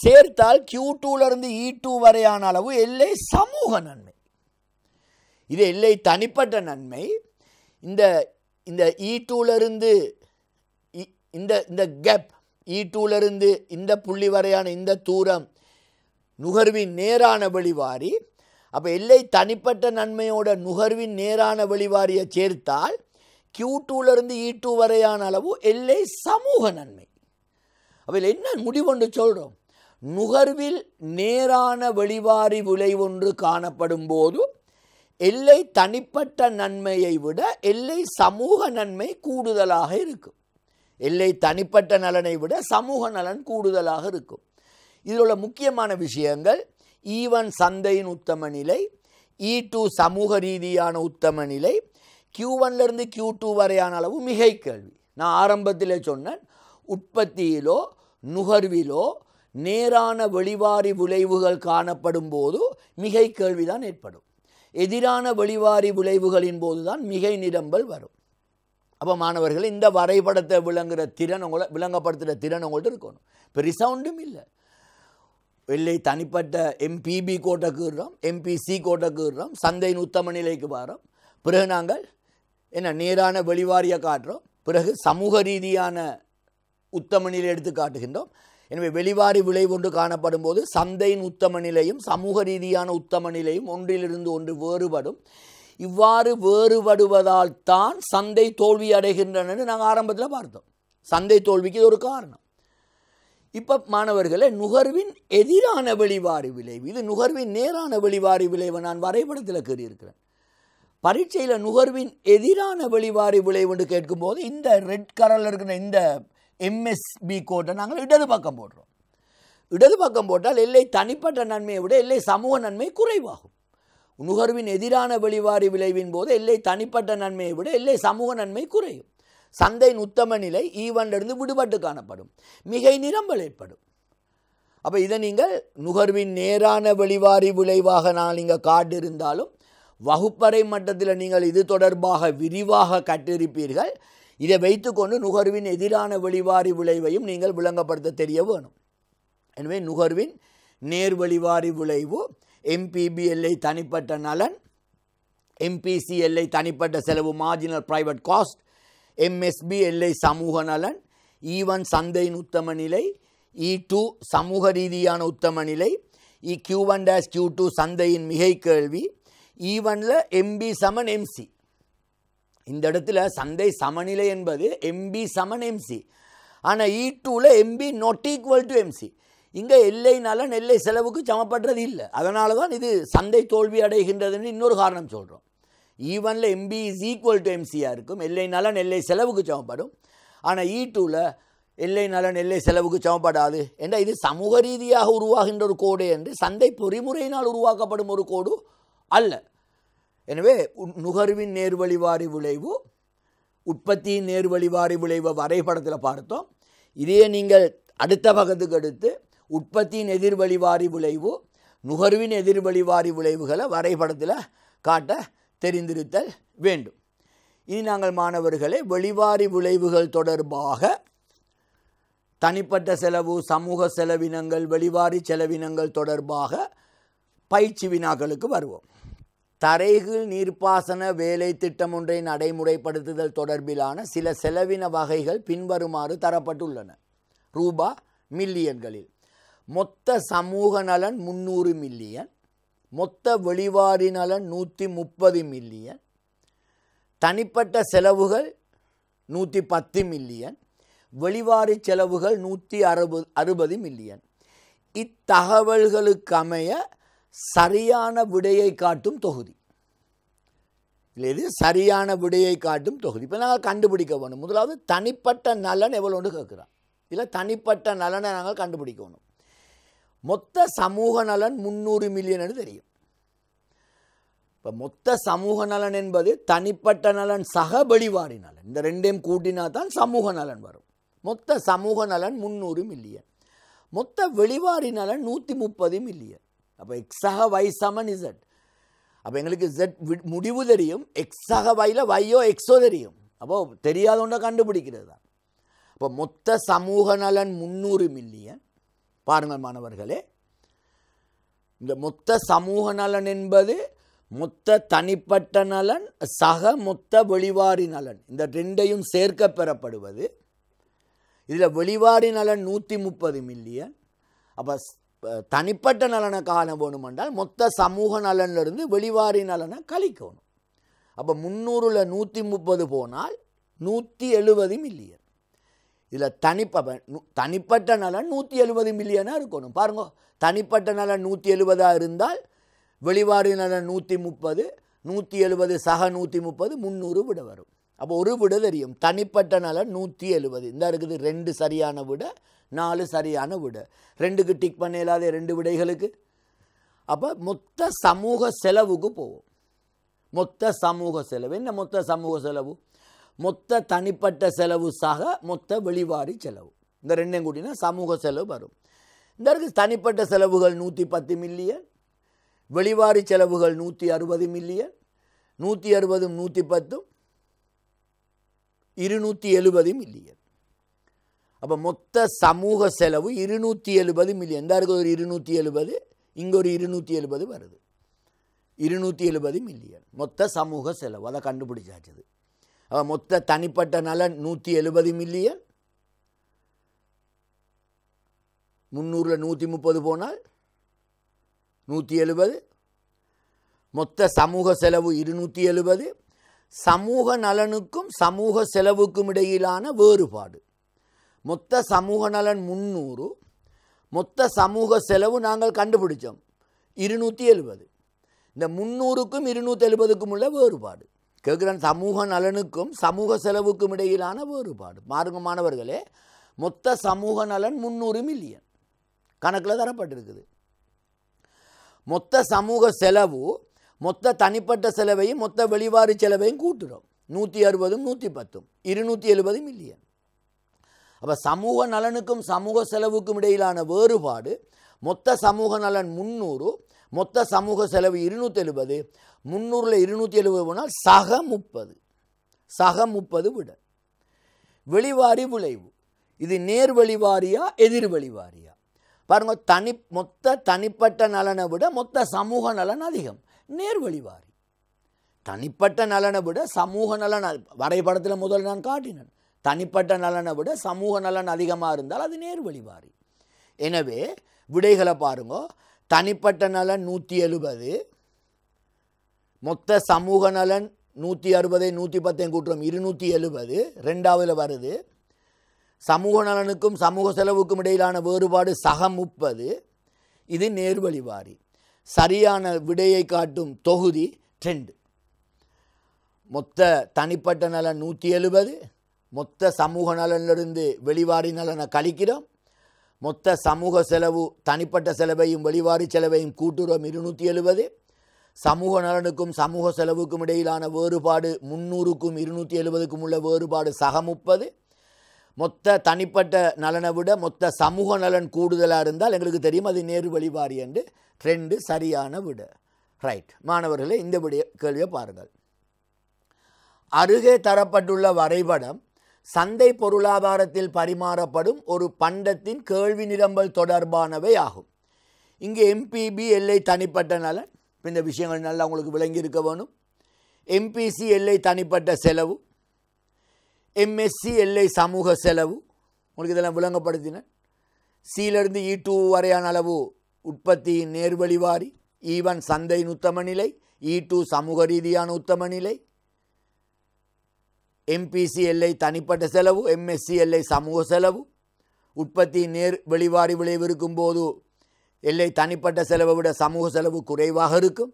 சேர்த்தால் கியூ டூலேருந்து இ e டூ வரையான அளவு எல்லை சமூக நன்மை இது இல்லை தனிப்பட்ட நன்மை இந்த இந்த e இ டூலருந்து இந்த இந்த கேப் இ e டூலருந்து இந்த புள்ளி வரையான இந்த தூரம் நுகர்வின் நேரான வழிவாரி அப்போ எல்லை தனிப்பட்ட நன்மையோட நுகர்வின் நேரான வழிவாரியை சேர்த்தால் கியூ டூலருந்து இ e டூ வரையான அளவு எல்லை சமூக நன்மை அவையில் என்ன முடிவொன்று சொல்கிறோம் நுகர்வில் நேரான வழிவாரி விளைவொன்று காணப்படும் போது எல்லை தனிப்பட்ட நன்மையை விட எல்லை சமூக நன்மை கூடுதலாக இருக்கும் எல்லை தனிப்பட்ட நலனை விட சமூக நலன் கூடுதலாக இருக்கும் இதில் உள்ள முக்கியமான விஷயங்கள் ஈவன் சந்தையின் உத்தம நிலை இ டூ சமூக ரீதியான உத்தம நிலை கியூ ஒன்லேருந்து கியூ டூ வரையான அளவு மிகை கேள்வி நான் ஆரம்பத்தில் சொன்னேன் உற்பத்தியிலோ நுகர்விலோ நேரான வெளிவாரி விளைவுகள் காணப்படும் போது மிகை கேள்விதான் ஏற்படும் எதிரான வெளிவாரி விளைவுகளின் போது தான் மிகை நிரம்பல் வரும் அப்போ மாணவர்கள் இந்த வரைபடத்தை விளங்குற திறன் உங்களை விளங்கப்படுத்துகிற திறன் உங்கள்ட்ட இருக்கணும் பெரிசவுண்டும் இல்லை வெள்ளை தனிப்பட்ட எம்பிபி கோட்டை கீறுறோம் எம்பிசி கோட்டை கீறுறோம் சந்தையின் உத்தம நிலைக்கு வரோம் பிறகு நாங்கள் என்ன நேரான வெளிவாரியை காட்டுறோம் பிறகு சமூக ரீதியான உத்தம நிலை எடுத்து காட்டுகின்றோம் எனவே வெளிவாரி விளைவு ஒன்று காணப்படும் போது சந்தையின் உத்தம நிலையும் சமூக ரீதியான உத்தம நிலையும் ஒன்றிலிருந்து ஒன்று வேறுபடும் இவ்வாறு வேறுபடுவதால் தான் சந்தை தோல்வி அடைகின்றன நாங்கள் ஆரம்பத்தில் பார்த்தோம் சந்தை தோல்விக்கு இது ஒரு காரணம் இப்போ மாணவர்களே நுகர்வின் எதிரான வெளிவாரி விளைவு இது நுகர்வின் நேரான வெளிவாரி விளைவை நான் வரைபடத்தில் கூறியிருக்கிறேன் பரீட்சையில் நுகர்வின் எதிரான வெளிவாரி விளைவுன்னு கேட்கும்போது இந்த ரெட் கலரில் இருக்கிற இந்த எம்எஸ்பி கோட்டை நாங்கள் இடது பக்கம் போடுறோம் இடது பக்கம் போட்டால் எல்லை தனிப்பட்ட நன்மையை விட எல்லை சமூக நன்மை குறைவாகும் நுகர்வின் எதிரான வெளிவாரி விளைவின் போது எல்லை தனிப்பட்ட நன்மையை விட எல்லை சமூக நன்மை குறையும் சந்தையின் உத்தம நிலை ஈவன்லிருந்து விடுபட்டு காணப்படும் மிகை நிரம்பல் ஏற்படும் அப்போ இதை நீங்கள் நுகர்வின் நேரான வெளிவாரி விளைவாக நான் நீங்கள் காட்டிருந்தாலும் வகுப்பறை மட்டத்தில் நீங்கள் இது தொடர்பாக விரிவாக கட்டிருப்பீர்கள் இதை வைத்துக்கொண்டு நுகர்வின் எதிரான வெளிவாரி விளைவையும் நீங்கள் விளங்கப்படுத்த தெரிய வேணும் எனவே நுகர்வின் நேர் வெளிவாரி விளைவு எம்பிபிஎல்ஐ தனிப்பட்ட நலன் எம்பிசிஎல்ஐ தனிப்பட்ட செலவு மார்ஜினல் பிரைவேட் காஸ்ட் எம்எஸ்பிஎல்ஐ சமூக நலன் ஈவன் e சந்தையின் உத்தம நிலை இ e டூ சமூக ரீதியான உத்தம நிலை E Q one dash Q two சந்தையின் மிகை கேள்வி ஈவனில் e எம்பி சமன் எம்சி இந்த இடத்துல சந்தை சமநிலை என்பது எம்பி சமன் எம்சி ஆனால் இ டூவில் MP not equal to MC இங்கே எல்லைனால நெல்லை செலவுக்கு சமப்படுறது இல்லை அதனால தான் இது சந்தை தோல்வி அடைகின்றதுன்னு இன்னொரு காரணம் சொல்கிறோம் ஈவனில் எம்பி இஸ் ஈக்குவல் டு எம்சியாக இருக்கும் எல்லைனால நெல்லை செலவுக்கு சமப்படும் ஆனால் e இ டூவில் எல்லை நலன் எல்லை செலவுக்கு சமப்படாது என்ற இது சமூக ரீதியாக உருவாகின்ற ஒரு கோடு என்று சந்தை பொறிமுறையினால் உருவாக்கப்படும் ஒரு கோடு அல்ல எனவே நுகர்வின் நேர்வழிவாரி விளைவு உற்பத்தியின் நேர்வழிவாரி விளைவு வரைபடத்தில் பார்த்தோம் இதையே நீங்கள் அடுத்த பகுதிக்கு அடுத்து உற்பத்தியின் எதிர்வழிவாரி விளைவு நுகர்வின் எதிர்வழிவாரி விளைவுகளை வரைபடத்தில் காட்ட தெரிந்திருத்தல் வேண்டும் இனி நாங்கள் மாணவர்களை வெளிவாரி விளைவுகள் தொடர்பாக தனிப்பட்ட செலவு சமூக செலவினங்கள் வெளிவாரி செலவினங்கள் தொடர்பாக பயிற்சி வினாக்களுக்கு வருவோம் தரைகீழ் நீர்ப்பாசன வேலை திட்டம் ஒன்றை நடைமுறைப்படுத்துதல் தொடர்பிலான சில செலவின வகைகள் பின்வருமாறு தரப்பட்டுள்ளன ரூபா மில்லியன்களில் மொத்த சமூக நலன் முந்நூறு மில்லியன் மொத்த வெளிவாரி நலன் நூற்றி முப்பது மில்லியன் தனிப்பட்ட செலவுகள் நூற்றி பத்து மில்லியன் வெளிவாரி செலவுகள் நூற்றி அறுபது அறுபது மில்லியன் இத்தகவல்களுக்கமைய சரியான விடையை காட்டும் தொகுதி இது சரியான விடையை காட்டும் தொகுதி இப்போ நாங்கள் கண்டுபிடிக்க வேணும் முதலாவது தனிப்பட்ட நலன் எவ்வளோன்னு கேட்குறான் இல்லை தனிப்பட்ட நலனை நாங்கள் கண்டுபிடிக்கணும் மொத்த சமூக நலன் முந்நூறு மில்லியன் தெரியும் இப்போ மொத்த சமூக நலன் என்பது தனிப்பட்ட நலன் சக வெளிவாடி நலன் இந்த ரெண்டையும் கூட்டினா தான் சமூக நலன் வரும் மொத்த சமூக நலன் முந்நூறு மில்லியன் மொத்த வெளிவாடி நலன் நூற்றி முப்பது மில்லியன் அப்போ எக்ஸாக வை சமன் இசட் அப்போ எங்களுக்கு ஜெட் முடிவு தெரியும் எக்ஸாக வயில் வையோ எக்ஸோ தெரியும் அப்போது தெரியாத ஒன்றை கண்டுபிடிக்கிறது தான் இப்போ மொத்த சமூக நலன் முந்நூறு மில்லியன் பாருங்கள் மாணவர்களே இந்த மொத்த சமூக நலன் என்பது மொத்த தனிப்பட்ட நலன் சக மொத்த வெளிவாரி நலன் இந்த ரெண்டையும் சேர்க்க பெறப்படுவது இதில் வெளிவாரி நலன் நூற்றி முப்பது மில்லியன் அப்போ தனிப்பட்ட நலனை காண வேணும் என்றால் மொத்த சமூக நலனிலிருந்து வெளிவாரி நலனை கழிக்கணும் அப்போ முந்நூறில் நூற்றி முப்பது போனால் நூற்றி எழுபது மில்லியன் இதில் தனிப்ப தனிப்பட்ட நலன் நூற்றி எழுபது மில்லியனாக இருக்கணும் பாருங்க தனிப்பட்ட நலன் நூற்றி எழுபதாக இருந்தால் வெளிவாரி நலன் நூற்றி முப்பது நூற்றி எழுபது சக நூற்றி முப்பது முந்நூறு விட வரும் அப்போ ஒரு விட தெரியும் தனிப்பட்ட நல நூற்றி எழுபது இந்த இருக்குது ரெண்டு சரியான விட நாலு சரியான விட ரெண்டுக்கு டிக் பண்ண இல்லாத ரெண்டு விடைகளுக்கு அப்போ மொத்த சமூக செலவுக்கு போவோம் மொத்த சமூக செலவு என்ன மொத்த சமூக செலவு மொத்த தனிப்பட்ட செலவு சாக மொத்த வெளிவாரி செலவு இந்த ரெண்டையும் கூட்டினா சமூக செலவு வரும் இந்த இருக்குது தனிப்பட்ட செலவுகள் நூற்றி பத்து மில்லியன் வெளிவாரி செலவுகள் நூற்றி அறுபது மில்லியன் நூற்றி அறுபதும் நூற்றி பத்தும் இருநூற்றி எழுபது மில்லியன் அப்போ மொத்த சமூக செலவு இருநூற்றி எழுபது மில்லியன் இந்த இருக்குது ஒரு இருநூற்றி எழுபது இங்கே ஒரு இருநூற்றி எழுபது வருது இருநூற்றி எழுபது மில்லியன் மொத்த சமூக செலவு அதை கண்டுபிடிச்சாச்சுது அப்போ மொத்த தனிப்பட்ட நலன் நூற்றி எழுபது மில்லியன் முந்நூறில் நூற்றி முப்பது போனால் நூற்றி எழுபது மொத்த சமூக செலவு இருநூற்றி எழுபது சமூக நலனுக்கும் சமூக செலவுக்கும் இடையிலான வேறுபாடு மொத்த சமூக நலன் முந்நூறு மொத்த சமூக செலவு நாங்கள் கண்டுபிடித்தோம் இருநூற்றி எழுபது இந்த முந்நூறுக்கும் இருநூற்றி எழுபதுக்கும் உள்ள வேறுபாடு கேட்குறேன் சமூக நலனுக்கும் சமூக செலவுக்கும் இடையிலான வேறுபாடு மாறுங்க மாணவர்களே மொத்த சமூக நலன் முந்நூறு மில்லியன் கணக்கில் தரப்பட்டிருக்குது மொத்த சமூக செலவு மொத்த தனிப்பட்ட செலவையும் மொத்த வெளிவாரி செலவையும் கூட்டுறோம் நூற்றி அறுபதும் நூற்றி பத்தும் இருநூற்றி எழுபது மில்லியன் அப்போ சமூக நலனுக்கும் சமூக செலவுக்கும் இடையிலான வேறுபாடு மொத்த சமூக நலன் முந்நூறு மொத்த சமூக செலவு இருநூற்றி எழுபது முந்நூறில் இருநூற்றி எழுபது போனால் சக முப்பது சக முப்பது விட வெளிவாரி விளைவு இது நேர் வெளிவாரியா எதிர் வெளிவாரியா பாருங்கள் தனி மொத்த தனிப்பட்ட நலனை விட மொத்த சமூக நலன் அதிகம் வழிவாரி தனிப்பட்ட நலனை விட சமூக நலன் வரைபடத்தில் முதல் நான் காட்டினேன் தனிப்பட்ட நலனை விட சமூக நலன் அதிகமாக இருந்தால் அது நேர்வழிவாரி எனவே விடைகளை பாருங்க தனிப்பட்ட நலன் நூற்றி எழுபது மொத்த சமூக நலன் நூற்றி அறுபதை நூற்றி பத்தையும் கூட்டுறோம் இருநூற்றி எழுபது ரெண்டாவதில் வருது சமூக நலனுக்கும் சமூக செலவுக்கும் இடையிலான வேறுபாடு சக முப்பது இது நேர்வழிவாரி சரியான விடையை காட்டும் தொகுதி ட்ரெண்டு மொத்த தனிப்பட்ட நலன் நூற்றி எழுபது மொத்த சமூக நலனிலிருந்து வெளிவாரி நலனை கழிக்கிறோம் மொத்த சமூக செலவு தனிப்பட்ட செலவையும் வெளிவாரி செலவையும் கூட்டுறோம் இருநூற்றி எழுபது சமூக நலனுக்கும் சமூக செலவுக்கும் இடையிலான வேறுபாடு முன்னூறுக்கும் இருநூற்றி எழுபதுக்கும் உள்ள வேறுபாடு சக முப்பது மொத்த தனிப்பட்ட நலனை விட மொத்த சமூக நலன் கூடுதலாக இருந்தால் எங்களுக்கு தெரியும் அது நேரு வழிபாடு என்று ட்ரெண்டு சரியான விட ரைட் மாணவர்களே இந்த விட கேள்வியை பாருங்கள் அருகே தரப்பட்டுள்ள வரைபடம் சந்தை பொருளாதாரத்தில் பரிமாறப்படும் ஒரு பண்டத்தின் கேள்வி நிரம்பல் தொடர்பானவை ஆகும் இங்கே எம்பிபி எல்லை தனிப்பட்ட நலன் இந்த விஷயங்கள் நல்லா உங்களுக்கு விளங்கி இருக்க வேணும் எம்பிசி எல்லை தனிப்பட்ட செலவு எம்எஸ்சி எல்ஐ சமூக செலவு உங்களுக்கு இதெல்லாம் விளங்கப்படுத்தினேன் சியிலிருந்து இ e டூ வரையான அளவு உற்பத்தியின் நேர்வழிவாரி வாரி ஈவன் e சந்தையின் உத்தம நிலை இ e டூ சமூக ரீதியான உத்தம நிலை எம்பிசி எல்லை தனிப்பட்ட செலவு எம்எஸ்சி எல்லை சமூக செலவு உற்பத்தி நேர் வெளிவாரி விளைவு இருக்கும்போது எல்லை தனிப்பட்ட செலவை விட சமூக செலவு குறைவாக இருக்கும்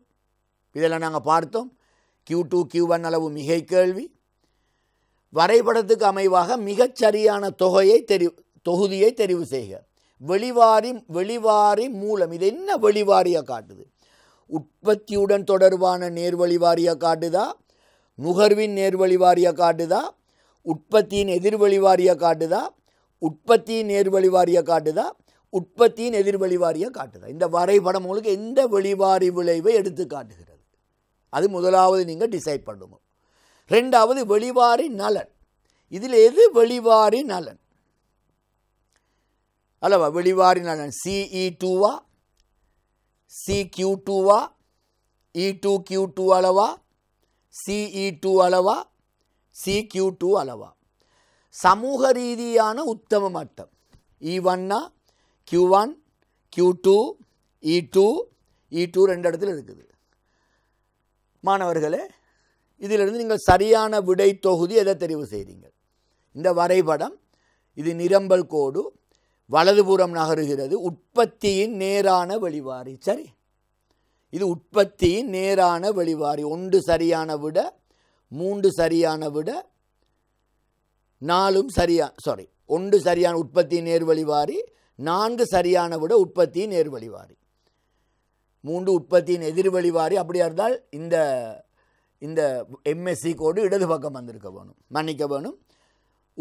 இதெல்லாம் நாங்கள் பார்த்தோம் கியூ டூ கியூ ஒன் அளவு மிகை கேள்வி வரைபடத்துக்கு அமைவாக மிகச்சரியான தொகையை தெரிவு தொகுதியை தெரிவு செய்க வெளிவாரி வெளிவாரி மூலம் இது என்ன வெளிவாரியாக காட்டுது உற்பத்தியுடன் தொடர்பான நேர்வழி வாரியாக காட்டுதா நுகர்வின் நேர்வழி வாரியாக காட்டுதா உற்பத்தியின் எதிர்வழி காட்டுதா உற்பத்தியின் நேர்வழி காட்டுதா உற்பத்தியின் எதிர்வழி காட்டுதா இந்த வரைபடம் உங்களுக்கு எந்த வெளிவாரி விளைவை எடுத்து காட்டுகிறது அது முதலாவது நீங்கள் டிசைட் பண்ணணும் ரெண்டாவது வெளிவாரி நலன் இதில் எது வெளிவாரி நலன் அல்லவா வெளிவாரி நலன் சிஇ டூவா சி கியூ டூவா இ டூ கியூ டூ அளவா சிஇ டூ e அளவா சி கியூ டூ அளவா சமூக ரீதியான உத்தம மட்டம் இ ஒன்னா Q one Q two E two E two ரெண்டு இடத்துல இருக்குது மாணவர்களே இதிலிருந்து நீங்கள் சரியான விடை தொகுதி எதை தெரிவு செய்கிறீங்கள் இந்த வரைபடம் இது நிரம்பல் கோடு வலதுபுறம் நகருகிறது உற்பத்தியின் நேரான வெளிவாரி சரி இது உற்பத்தியின் நேரான வெளிவாரி ஒன்று சரியான விட மூன்று சரியான விட நாலும் சரியா சாரி ஒன்று சரியான உற்பத்தி நேர்வழிவாரி நான்கு சரியான விட உற்பத்தி நேர்வழிவாரி மூன்று உற்பத்தியின் எதிர்வழிவாரி அப்படியா இருந்தால் இந்த இந்த எம்எஸ்சி கோடு இடது பக்கம் வந்திருக்க வேணும் மன்னிக்க வேணும்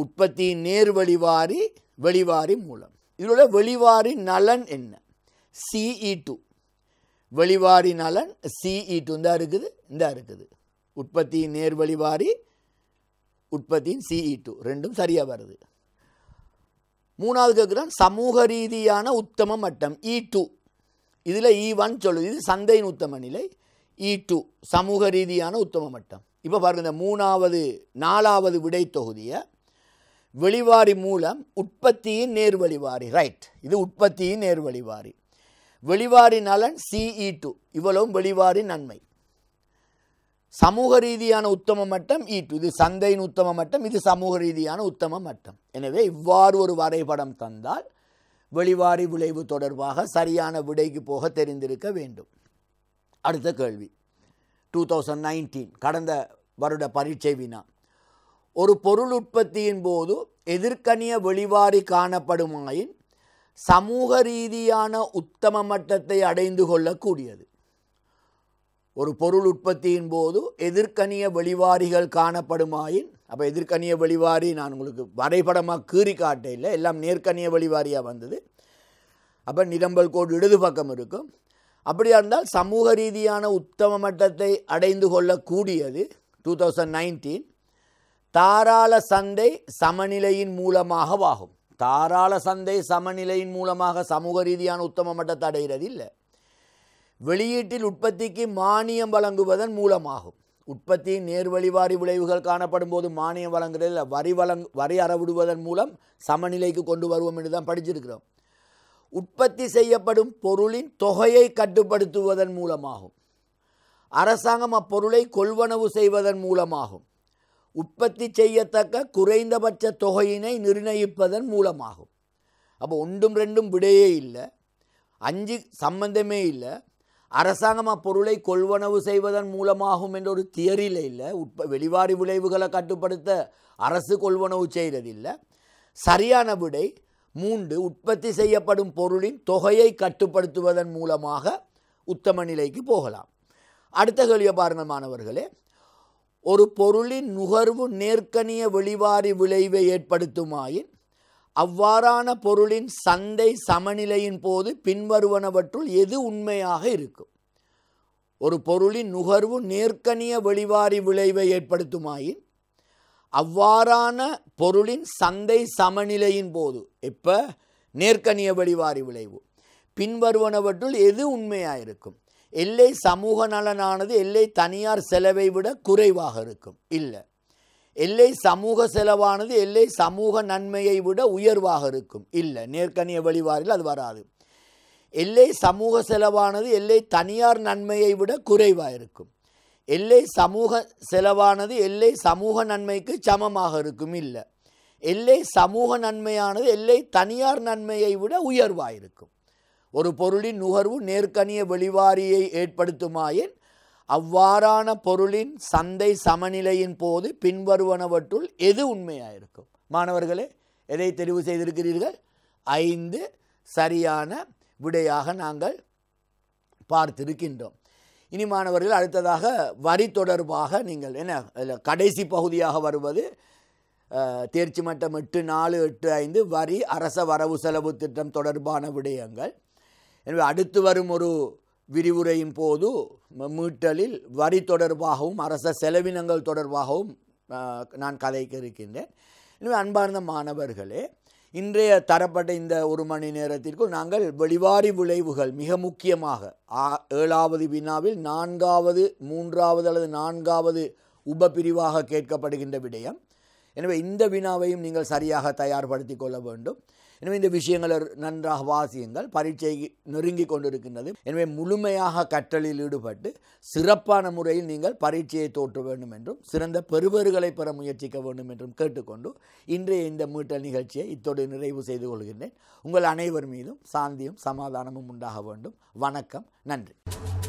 உற்பத்தி நேர் வெளிவாரி வெளிவாரி மூலம் இதோட வெளிவாரி நலன் என்ன சிஇ டூ e வெளிவாரி நலன் சிஇ டூ e இந்த இருக்குது இந்த இருக்குது உற்பத்தி நேர் வழிவாரி உற்பத்தியின் சிஇ டூ e ரெண்டும் சரியாக வருது மூணாவது கேட்குறான் சமூக ரீதியான உத்தம மட்டம் இ டூ இதில் இ ஒன் சொல்லுது இது சந்தையின் உத்தம நிலை இ e டூ சமூக ரீதியான உத்தம மட்டம் இப்போ பாருங்கள் இந்த மூணாவது நாலாவது விடை தொகுதியை வெளிவாரி மூலம் உற்பத்தியின் நேர் வழிவாரி ரைட் இது உற்பத்தியின் நேர் வழிவாரி வெளிவாரி நலன் சிஇ டூ e இவ்வளவும் வெளிவாரி நன்மை சமூக ரீதியான உத்தம மட்டம் இ e டூ இது சந்தையின் உத்தம மட்டம் இது சமூக ரீதியான உத்தம மட்டம் எனவே இவ்வாறு ஒரு வரைபடம் தந்தால் வெளிவாரி விளைவு தொடர்பாக சரியான விடைக்கு போக தெரிந்திருக்க வேண்டும் அடுத்த கேள்வி டூ தௌசண்ட் நைன்டீன் கடந்த வருட பரீட்சை வினா ஒரு பொருள் உற்பத்தியின் போது எதிர்கணிய வெளிவாரி காணப்படுமாயின் சமூக ரீதியான உத்தம மட்டத்தை அடைந்து கொள்ளக்கூடியது ஒரு பொருள் உற்பத்தியின் போது எதிர்கணிய வெளிவாரிகள் காணப்படுமாயின் அப்போ எதிர்கனிய வெளிவாரி நான் உங்களுக்கு வரைபடமாக கீறி இல்லை எல்லாம் நேர்கனிய வெளிவாரியாக வந்தது அப்போ நிரம்பல் கோடு இடது பக்கம் இருக்கும் அப்படியா இருந்தால் சமூக ரீதியான உத்தம மட்டத்தை அடைந்து கொள்ளக்கூடியது டூ தௌசண்ட் நைன்டீன் தாராள சந்தை சமநிலையின் மூலமாகவாகும் தாராள சந்தை சமநிலையின் மூலமாக சமூக ரீதியான உத்தம மட்டத்தை அடைகிறது இல்லை வெளியீட்டில் உற்பத்திக்கு மானியம் வழங்குவதன் மூலமாகும் உற்பத்தி நேர்வழிவாரி விளைவுகள் காணப்படும் போது மானியம் வழங்குறதில் வரி வழங் வரி அறவிடுவதன் மூலம் சமநிலைக்கு கொண்டு வருவோம் என்று தான் படிச்சிருக்கிறோம் உற்பத்தி செய்யப்படும் பொருளின் தொகையை கட்டுப்படுத்துவதன் மூலமாகும் அரசாங்கம் அப்பொருளை கொள்வனவு செய்வதன் மூலமாகும் உற்பத்தி செய்யத்தக்க குறைந்தபட்ச தொகையினை நிர்ணயிப்பதன் மூலமாகும் அப்போ ஒன்றும் ரெண்டும் விடையே இல்லை அஞ்சு சம்பந்தமே இல்லை அரசாங்கம் அப்பொருளை கொள்வனவு செய்வதன் மூலமாகும் என்ற ஒரு தியரியில் இல்லை உட்ப வெளிவாரி விளைவுகளை கட்டுப்படுத்த அரசு கொள்வனவு செய்கிறதில்லை சரியான விடை மூன்று உற்பத்தி செய்யப்படும் பொருளின் தொகையை கட்டுப்படுத்துவதன் மூலமாக உத்தம நிலைக்கு போகலாம் அடுத்த கேள்வியை பாருங்கள் மாணவர்களே ஒரு பொருளின் நுகர்வு நேர்கனிய வெளிவாரி விளைவை ஏற்படுத்துமாயின் அவ்வாறான பொருளின் சந்தை சமநிலையின் போது பின்வருவனவற்றுள் எது உண்மையாக இருக்கும் ஒரு பொருளின் நுகர்வு நேர்கனிய வெளிவாரி விளைவை ஏற்படுத்துமாயின் அவ்வாறான பொருளின் சந்தை சமநிலையின் போது இப்போ நேர்கனிய வழிவாரி விளைவு பின்வருவனவற்றுள் எது உண்மையாக இருக்கும் எல்லை சமூக நலனானது எல்லை தனியார் செலவை விட குறைவாக இருக்கும் இல்லை எல்லை சமூக செலவானது எல்லை சமூக நன்மையை விட உயர்வாக இருக்கும் இல்லை நேர்கனிய வழிவாரில் அது வராது எல்லை சமூக செலவானது எல்லை தனியார் நன்மையை விட குறைவாக இருக்கும் எல்லை சமூக செலவானது எல்லை சமூக நன்மைக்கு சமமாக இருக்கும் இல்லை எல்லை சமூக நன்மையானது எல்லை தனியார் நன்மையை விட உயர்வாயிருக்கும் ஒரு பொருளின் நுகர்வு நேர்கனிய வெளிவாரியை ஏற்படுத்துமாயின் அவ்வாறான பொருளின் சந்தை சமநிலையின் போது பின்வருவனவற்றுள் எது உண்மையாயிருக்கும் மாணவர்களே எதை தெரிவு செய்திருக்கிறீர்கள் ஐந்து சரியான விடையாக நாங்கள் பார்த்திருக்கின்றோம் இனிமானவர்கள் அடுத்ததாக வரி தொடர்பாக நீங்கள் என்ன அதில் கடைசி பகுதியாக வருவது தேர்ச்சி மட்டம் எட்டு நாலு எட்டு ஐந்து வரி அரச வரவு செலவு திட்டம் தொடர்பான விடயங்கள் எனவே அடுத்து வரும் ஒரு விரிவுரையின் போது மீட்டலில் வரி தொடர்பாகவும் அரச செலவினங்கள் தொடர்பாகவும் நான் கதைக்க இருக்கின்றேன் எனவே அன்பார்ந்த மாணவர்களே இன்றைய தரப்பட்ட இந்த ஒரு மணி நேரத்திற்குள் நாங்கள் வெளிவாரி விளைவுகள் மிக முக்கியமாக ஏழாவது வினாவில் நான்காவது மூன்றாவது அல்லது நான்காவது உபப்பிரிவாக கேட்கப்படுகின்ற விடயம் எனவே இந்த வினாவையும் நீங்கள் சரியாக தயார்படுத்தி கொள்ள வேண்டும் எனவே இந்த விஷயங்களை நன்றாக வாசியுங்கள் பரீட்சை நெருங்கி கொண்டிருக்கின்றது எனவே முழுமையாக கற்றலில் ஈடுபட்டு சிறப்பான முறையில் நீங்கள் பரீட்சையை தோற்ற வேண்டும் என்றும் சிறந்த பெறுவர்களை பெற முயற்சிக்க வேண்டும் என்றும் கேட்டுக்கொண்டு இன்றைய இந்த மீட்டல் நிகழ்ச்சியை இத்தோடு நிறைவு செய்து கொள்கின்றேன் உங்கள் அனைவர் மீதும் சாந்தியும் சமாதானமும் உண்டாக வேண்டும் வணக்கம் நன்றி